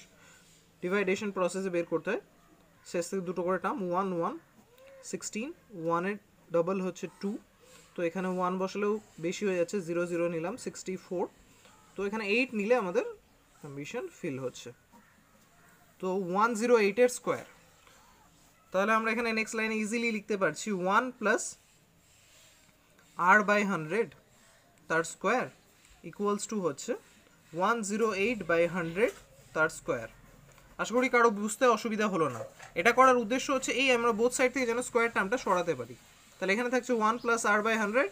ডিভাইডেশন প্রসেসে বের করতে হয় শেষ থেকে দুটো করে টার্ম ওয়ান ওয়ান সিক্সটিন ওয়ানের ডবল হচ্ছে টু তো এখানে ওয়ান বসলেও বেশি হয়ে যাচ্ছে জিরো জিরো নিলাম সিক্সটি ফোর তো এখানে এইট নিলে আমাদের কম্বিশন ফিল হচ্ছে তো ওয়ান জিরো এইটের স্কোয়ার তাহলে আমরা এখানে নেক্সট লাইনে ইজিলি লিখতে পারছি one plus R by hundred তার স্কোয়ার ইকুয়ালস টু হচ্ছে one zero eight by hundred তার স্কোয়ার আশা করি কারো বুঝতে অসুবিধা হলো না এটা করার উদ্দেশ্য হচ্ছে এই আমরা বোথ সাইড থেকে যেন স্কোয়ার টার্মটা সরাতে পারি তাহলে এখানে থাকছে one plus R by hundred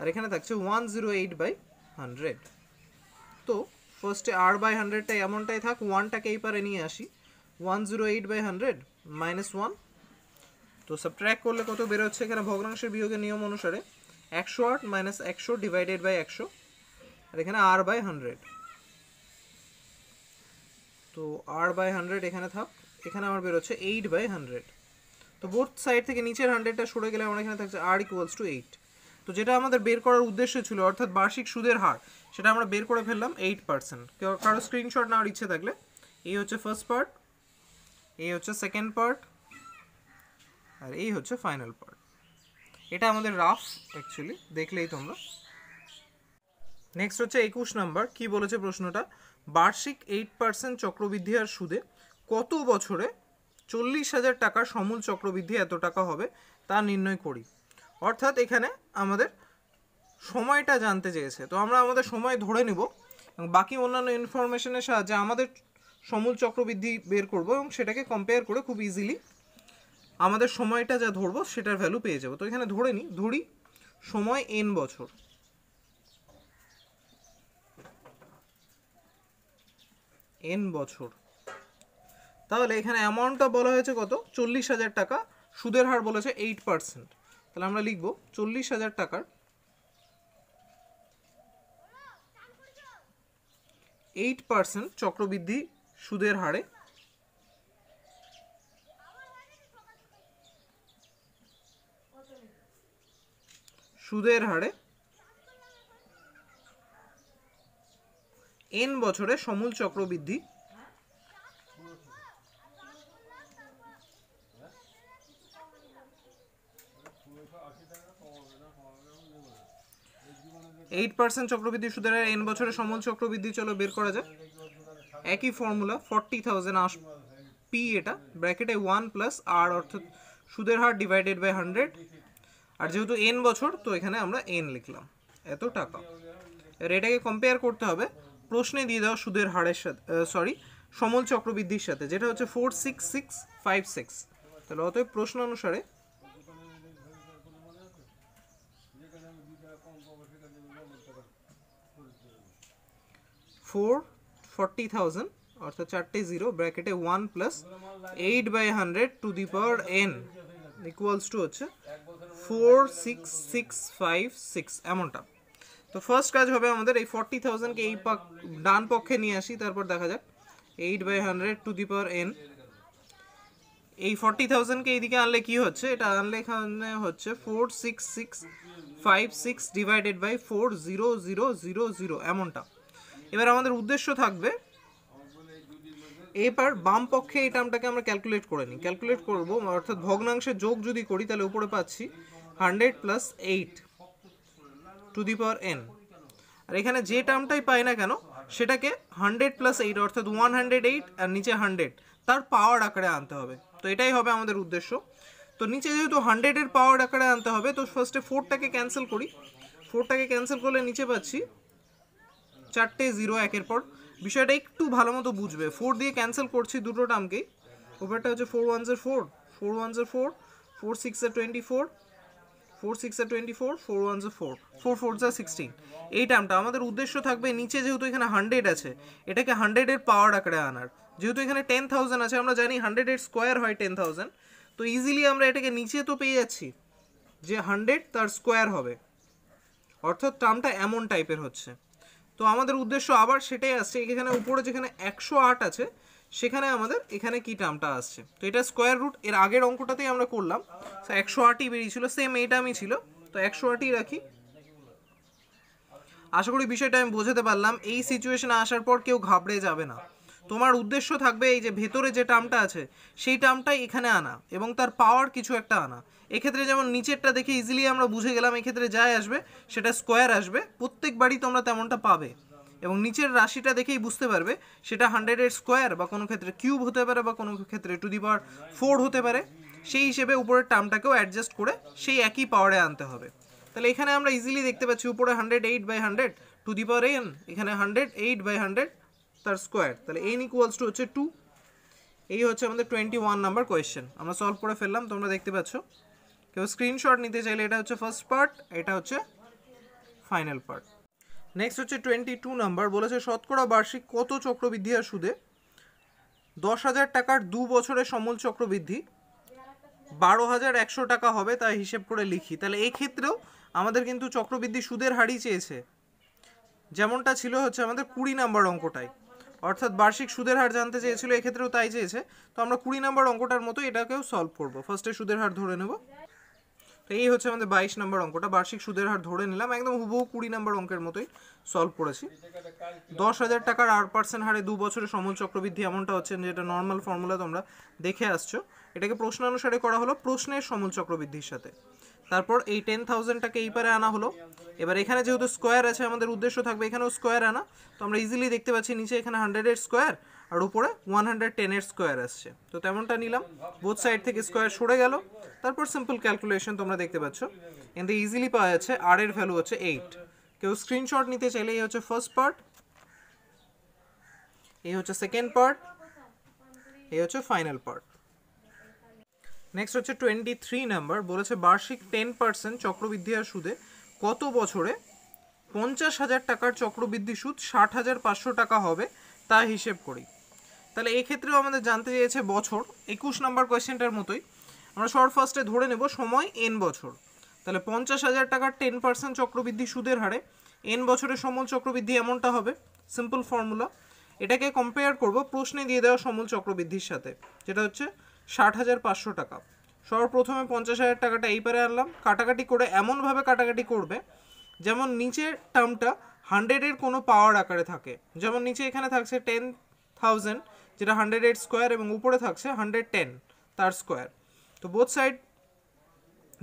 আর এখানে থাকছে one zero eight by hundred তো ফার্স্টে আর বাই হান্ড্রেডটা এমনটাই থাক ওয়ানটাকে এই পারে নিয়ে আসি one zero eight by hundred minus one তো সাবট্র্যাক করলে কত বেরোচ্ছে এখানে ভগ্নাংশের বিয়োগের নিয়ম অনুসারে একশো আট মাইনাস একশো ডিভাইডেড বাই একশো আর এখানে আর বাই হান্ড্রেড তো আর বাই হান্ড্রেড এখানে থাক এখানে আমার বেরোচ্ছে এইট বাই হান্ড্রেড তো বোর্ড সাইড থেকে নিচের হান্ড্রেডটা সরে গেলে আমার এখানে থাকছে আর ইকুয়ালস টু এইট তো যেটা আমাদের বের করার উদ্দেশ্য ছিল অর্থাৎ বার্ষিক সুদের হার সেটা আমরা বের করে ফেললাম এইট পার্সেন্ট কারো স্ক্রিনশট নেওয়ার ইচ্ছে থাকলে এই হচ্ছে ফার্স্ট পার্ট এই হচ্ছে সেকেন্ড পার্ট আর এই হচ্ছে ফাইনাল পার্ট এটা আমাদের রাফ অ্যাকচুয়ালি দেখলেই তোমরা নেক্সট হচ্ছে একুশ নাম্বার কি বলেছে প্রশ্নটা বার্ষিক এইট পার্সেন্ট চক্রবৃদ্ধি আর সুদে কত বছরে চল্লিশ হাজার টাকা সমূল চক্রবৃদ্ধি এত টাকা হবে তা নির্ণয় করি অর্থাৎ এখানে আমাদের সময়টা জানতে চেয়েছে তো আমরা আমাদের সময় ধরে নিব এবং বাকি অন্যান্য ইনফরমেশনের সাহায্যে আমাদের সমূল চক্রবৃদ্ধি বের করব এবং সেটাকে কম্পেয়ার করে খুব ইজিলি আমাদের সময়টা যা ধরবো সেটার ভ্যালু পেয়ে যাবো তো এখানে ধরে নিই ধরি সময় এন বছর এন বছর তাহলে এখানে অ্যামাউন্টটা বলা হয়েছে কত চল্লিশ হাজার টাকা সুদের হার বলেছে এইট পার্সেন্ট তাহলে আমরা লিখব চল্লিশ হাজার টাকার এইট পার্সেন্ট চক্রবৃদ্ধি সুদের হারে সুদের হারে এন বছরে সমূল চক্রবৃদ্ধি এইট পার্সেন্ট চক্রবৃদ্ধি সুদের হার এন বছরের সমল চক্রবৃদ্ধি চলো বের করা যায় একই formula forty thousand as P এটা ব্র্যাকেটে ওয়ান প্লাস আর অর্থাৎ সুদের হার ডিভাইডেড বাই হান্ড্রেড আর যেহেতু এন বছর তো এখানে আমরা এন লিখলাম এত টাকা এবার এটাকে কম্পেয়ার করতে হবে প্রশ্নে দিয়ে দেওয়া সুদের হারের সাথে সরি সমল চক্রবৃদ্ধির সাথে যেটা হচ্ছে four six six five six তাহলে অতএব প্রশ্ন অনুসারে ফোর ফর্টি থাউজেন্ড অর্থাৎ চারটে জিরো ব্র্যাকেটে one plus eight by hundred to the power n equals to হচ্ছে four six six five six এমনটা তো ফার্স্ট কাজ হবে আমাদের এই ফর্টি থাউজেন্ডকে এই পাক ডান পক্ষে নিয়ে আসি তারপর দেখা যাক eight by hundred to the power n এই ফর্টি থাউজেন্ডকে এইদিকে আনলে কি হচ্ছে এটা আনলে এখানে হচ্ছে four six six five six divided by four zero zero zero zero এমনটা এবার আমাদের উদ্দেশ্য থাকবে এবার বাম পক্ষে এই টার্মটাকে আমরা ক্যালকুলেট করে নিই ক্যালকুলেট করব অর্থাৎ ভগ্নাংশে যোগ যদি করি তাহলে উপরে পাচ্ছি hundred plus eight to the power n আর এখানে যে টার্মটাই পাই না কেন সেটাকে হান্ড্রেড প্লাস এইট অর্থাৎ ওয়ান হান্ড্রেড এইট আর নিচে হান্ড্রেড তার পাওয়ার আকারে আনতে হবে তো এটাই হবে আমাদের উদ্দেশ্য তো নিচে যেহেতু হান্ড্রেডের পাওয়ার আকারে আনতে হবে তো ফার্স্টে ফোরটাকে ক্যান্সেল করি ফোরটাকে ক্যান্সেল করলে নিচে পাচ্ছি চারটে জিরো একের পর বিষয়টা একটু ভালো মতো বুঝবে ফোর দিয়ে ক্যান্সেল করছি দুটো টার্মকেই ওভারটা হচ্ছে ফোর ওয়ান জের ফোর ফোর ওয়ান জের ফোর ফোর সিক্স এর টোয়েন্টি ফোর ফোর সিক্স আর টোয়েন্টি ফোর ফোর ওয়ান জো ফোর ফোর ফোর জা সিক্সটিন এই টার্মটা আমাদের উদ্দেশ্য থাকবে নিচে যেহেতু এখানে হান্ড্রেড আছে এটাকে হান্ড্রেডের পাওয়ার আকারে আনার যেহেতু এখানে টেন থাউজেন্ড আছে আমরা জানি হান্ড্রেডের স্কোয়ার হয় টেন থাউজেন্ড তো ইজিলি আমরা এটাকে নিচে তো পেয়ে যাচ্ছি যে হান্ড্রেড তার স্কোয়ার হবে অর্থাৎ টার্মটা এমন টাইপের হচ্ছে তো আমাদের উদ্দেশ্য আবার সেটাই আসছে এখানে উপরে যেখানে একশো আট আছে সেখানে আমাদের এখানে কি টার্মটা আসছে তো এটা স্কোয়ার রুট এর আগের অঙ্কটাতেই আমরা করলাম তো একশো আটই বেরিয়েছিল সেম এই টার্মই ছিল তো একশো আটই রাখি আশা করি বিষয়টা আমি বোঝাতে পারলাম এই সিচুয়েশনে আসার পর কেউ ঘাবড়ে যাবে না তোমার উদ্দেশ্য থাকবে এই যে ভেতরে যে টার্মটা আছে সেই টার্মটাই এখানে আনা এবং তার পাওয়ার কিছু একটা আনা এক্ষেত্রে যেমন নিচেরটা দেখে ইজিলি আমরা বুঝে গেলাম এক্ষেত্রে যাই আসবে সেটা স্কোয়ার আসবে প্রত্যেক বাড়ি তোমরা তেমনটা পাবে এবং নিচের রাশিটা দেখেই বুঝতে পারবে সেটা হান্ড্রেডের স্কোয়ার বা কোনো ক্ষেত্রে কিউব হতে পারে বা কোনো ক্ষেত্রে টু দি পাওয়ার ফোর হতে পারে সেই হিসেবে উপরের টার্মটাকেও অ্যাডজাস্ট করে সেই একই পাওয়ারে আনতে হবে তাহলে এখানে আমরা ইজিলি দেখতে পাচ্ছি উপরে hundred eight by hundred to the power n এখানে হান্ড্রেড এইট বাই হান্ড্রেড তার স্কোয়ার তাহলে এন ইকুয়ালস টু হচ্ছে টু এই হচ্ছে আমাদের টোয়েন্টি ওয়ান নাম্বার কোয়েশ্চেন আমরা সলভ করে ফেললাম তোমরা দেখতে পাচ্ছ কেউ স্ক্রিনশট নিতে চাইলে এটা হচ্ছে ফার্স্ট পার্ট এটা হচ্ছে ফাইনাল পার্ট নেক্সট হচ্ছে টোয়েন্টি টু নাম্বার বলেছে শতকরা বার্ষিক কত চক্রবৃদ্ধি আর সুদে দশ হাজার টাকার দু বছরের সমূল চক্রবৃদ্ধি বারো হাজার একশো টাকা হবে তা হিসেব করে লিখি তাহলে এই ক্ষেত্রেও আমাদের কিন্তু চক্রবৃদ্ধি সুদের হারই চেয়েছে যেমনটা ছিল হচ্ছে আমাদের কুড়ি নাম্বার অঙ্কটাই অর্থাৎ বার্ষিক সুদের হার জানতে চেয়েছিল এক্ষেত্রেও তাই চেয়েছে তো আমরা কুড়ি নাম্বার অঙ্কটার মতো এটাকেও সলভ করবো ফার্স্টে সুদের হার ধরে নেব তো এই হচ্ছে আমাদের বাইশ নম্বর অঙ্কটা বার্ষিক সুদের হার ধরে নিলাম একদম হুবহু কুড়ি নম্বর অঙ্কের মতোই সলভ করেছি দশ হাজার টাকার আট পার্সেন্ট হারে দু বছরে সমল চক্রবৃদ্ধি এমনটা হচ্ছে যেটা নর্মাল ফর্মুলা তোমরা দেখে আসছো এটাকে প্রশ্ন অনুসারে করা হলো প্রশ্নের সমল চক্রবৃদ্ধির সাথে তারপর এই টেন থাউজেন্ডটাকে এই পারে আনা হলো এবার এখানে যেহেতু স্কোয়ার আছে আমাদের উদ্দেশ্য থাকবে এখানেও স্কোয়ার আনা তো আমরা ইজিলি দেখতে পাচ্ছি নিচে এখানে হান্ড্রেডের স্কোয়ার আর উপরে ওয়ান হান্ড্রেড টেনের স্কোয়ার আসছে তো তেমনটা নিলাম বোথ সাইড থেকে স্কোয়ার সরে গেল তারপর সিম্পল ক্যালকুলেশন তোমরা দেখতে পাচ্ছ এতে ইজিলি পাওয়া যাচ্ছে আর এর ভ্যালু হচ্ছে এইট কেউ স্ক্রিনশট নিতে চাইলে এই হচ্ছে ফার্স্ট পার্ট এই হচ্ছে সেকেন্ড পার্ট এই হচ্ছে ফাইনাল পার্ট নেক্সট হচ্ছে টোয়েন্টি থ্রি নাম্বার বলেছে বার্ষিক টেন পার্সেন্ট চক্রবৃদ্ধি আর সুদে কত বছরে পঞ্চাশ হাজার টাকার চক্রবৃদ্ধি সুদ ষাট হাজার পাঁচশো টাকা হবে তা হিসেব করি তাহলে এক্ষেত্রেও আমাদের জানতে চেয়েছে বছর একুশ নম্বর কোয়েশ্চেনটার মতোই আমরা শর্ট ফার্স্টে ধরে নেব সময় এন বছর তাহলে পঞ্চাশ হাজার টাকার টেন পার্সেন্ট চক্রবৃদ্ধি সুদের হারে এন বছরের সমল চক্রবৃদ্ধি এমনটা হবে সিম্পল ফর্মুলা এটাকে কম্পেয়ার করব প্রশ্নে দিয়ে দেওয়া সমল চক্রবৃদ্ধির সাথে যেটা হচ্ছে ষাট হাজার পাঁচশো টাকা সর্বপ্রথমে পঞ্চাশ হাজার টাকাটা এই পারে আনলাম কাটাকাটি করে এমনভাবে কাটাকাটি করবে যেমন নিচের টার্মটা হান্ড্রেডের কোনো পাওয়ার আকারে থাকে যেমন নিচে এখানে থাকছে টেন থাউজেন্ড যেটা হান্ড্রেড এইট স্কোয়ার এবং উপরে থাকছে হান্ড্রেড টেন তার স্কোয়ার তো বোথ সাইড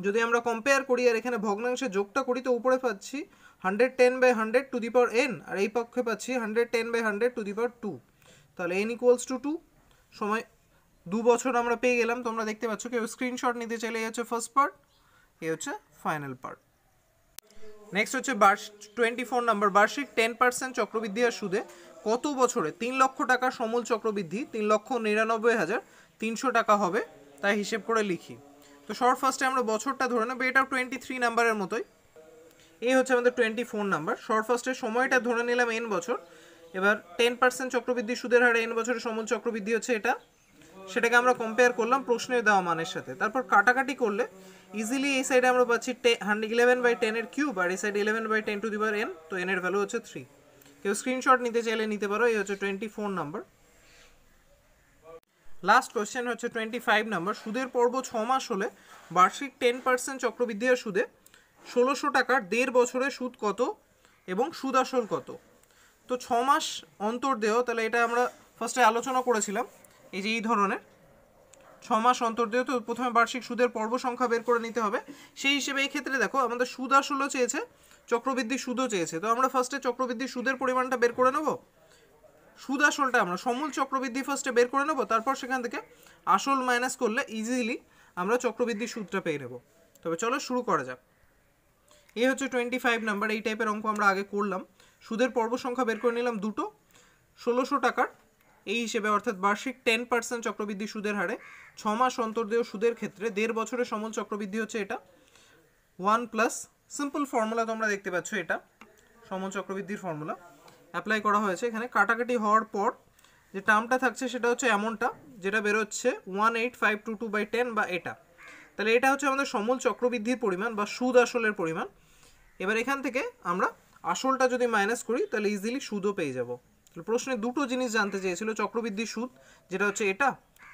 যদি আমরা কম্পেয়ার করি আর এখানে ভগ্নাংশে যোগটা করি তো উপরে পাচ্ছি hundred ten by hundred to the power n আর এই পক্ষে পাচ্ছি hundred ten by hundred to the power two তাহলে এন ইকুয়ালস টু টু সময় দু বছর আমরা পেয়ে গেলাম তোমরা দেখতে পাচ্ছ কেউ স্ক্রিনশট নিতে চাইলে এই হচ্ছে ফার্স্ট পার্ট এই হচ্ছে ফাইনাল পার্ট নেক্সট হচ্ছে বার্ষিক টোয়েন্টি ফোর নাম্বার বার্ষিক টেন পার্সেন্ট চক্রবৃদ্ধি আর সুদে কত বছরে তিন লক্ষ টাকা সমূল চক্রবৃদ্ধি তিন লক্ষ নিরানব্বই হাজার তিনশো টাকা হবে তাই হিসেব করে লিখি তো শর্ট ফার্স্টে আমরা বছরটা ধরে নেবো এটা টোয়েন্টি থ্রি নাম্বারের মতোই এই হচ্ছে আমাদের টোয়েন্টি ফোর নাম্বার শর্ট ফার্স্টের সময়টা ধরে নিলাম এন বছর এবার টেন পার্সেন্ট চক্রবৃদ্ধি সুদের হারে এন বছরের সমূল চক্রবৃদ্ধি হচ্ছে এটা সেটাকে আমরা কম্পেয়ার করলাম প্রশ্নের দেওয়া মানের সাথে তারপর কাটাকাটি করলে ইজিলি এই সাইডে আমরা পাচ্ছি ইলেভেন বাই টেনের কিউব আর এই side eleven by ten to দিবার এন তো এনের ভ্যালু হচ্ছে থ্রি কেউ স্ক্রিনশট নিতে চাইলে নিতে পারো এই হচ্ছে twenty four number last question হচ্ছে টোয়েন্টি ফাইভ নাম্বার সুদের পর্ব ছ মাস হলে বার্ষিক টেন পার্সেন্ট চক্রবৃদ্ধি আর সুদে ষোলোশো টাকার দেড় বছরে সুদ কত এবং সুদ আসল কত তো ছ মাস অন্তর দেহ তাহলে এটা আমরা ফার্স্টে আলোচনা করেছিলাম এই যে এই ধরনের ছ মাস অন্তর দেহ তো প্রথমে বার্ষিক সুদের পর্ব সংখ্যা বের করে নিতে হবে সেই হিসেবে এই ক্ষেত্রে দেখো আমাদের সুদ আসলও চেয়েছে চক্রবৃদ্ধি সুদও চেয়েছে তো আমরা ফার্স্টে চক্রবৃদ্ধি সুদের পরিমাণটা বের করে নেব সুদ আসলটা আমরা সমূল চক্রবৃদ্ধি ফার্স্টে বের করে নেব তারপর সেখান থেকে আসল মাইনাস করলে ইজিলি আমরা চক্রবৃদ্ধি সুদটা পেয়ে নেব তবে চলো শুরু করা যাক এই হচ্ছে টোয়েন্টি ফাইভ নাম্বার এই টাইপের অঙ্ক আমরা আগে করলাম সুদের পর্ব সংখ্যা বের করে নিলাম দুটো ষোলোশো টাকার এই হিসেবে অর্থাৎ বার্ষিক টেন পার্সেন্ট চক্রবৃদ্ধি সুদের হারে ছ মাস অন্তর্দেয় সুদের ক্ষেত্রে দেড় বছরের সমল চক্রবৃদ্ধি হচ্ছে এটা ওয়ান প্লাস সিম্পল ফর্মুলা তোমরা দেখতে পাচ্ছ এটা সমন চক্রবৃদ্ধির ফর্মুলা অ্যাপ্লাই করা হয়েছে এখানে কাটাকাটি হওয়ার পর যে টার্মটা থাকছে সেটা হচ্ছে এমনটা যেটা বেরোচ্ছে one eight five two two by ten বা এটা তাহলে এটা হচ্ছে আমাদের সমল চক্রবৃদ্ধির পরিমাণ বা সুদ আসলের পরিমাণ এবার এখান থেকে আমরা আসলটা যদি মাইনাস করি তাহলে ইজিলি সুদও পেয়ে যাব তাহলে প্রশ্নে দুটো জিনিস জানতে চেয়েছিল চক্রবৃদ্ধি সুদ যেটা হচ্ছে এটা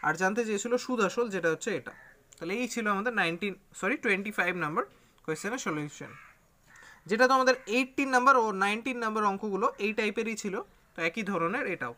আর জানতে চেয়েছিল সুদ আসল যেটা হচ্ছে এটা তাহলে এই ছিল আমাদের nineteen sorry twenty five number কোয়েশ্চেনের সলিউশন যেটা তো আমাদের এইটটিন নাম্বার ও নাইনটিন নাম্বার অঙ্কগুলো এই টাইপেরই ছিল তো একই ধরনের এটাও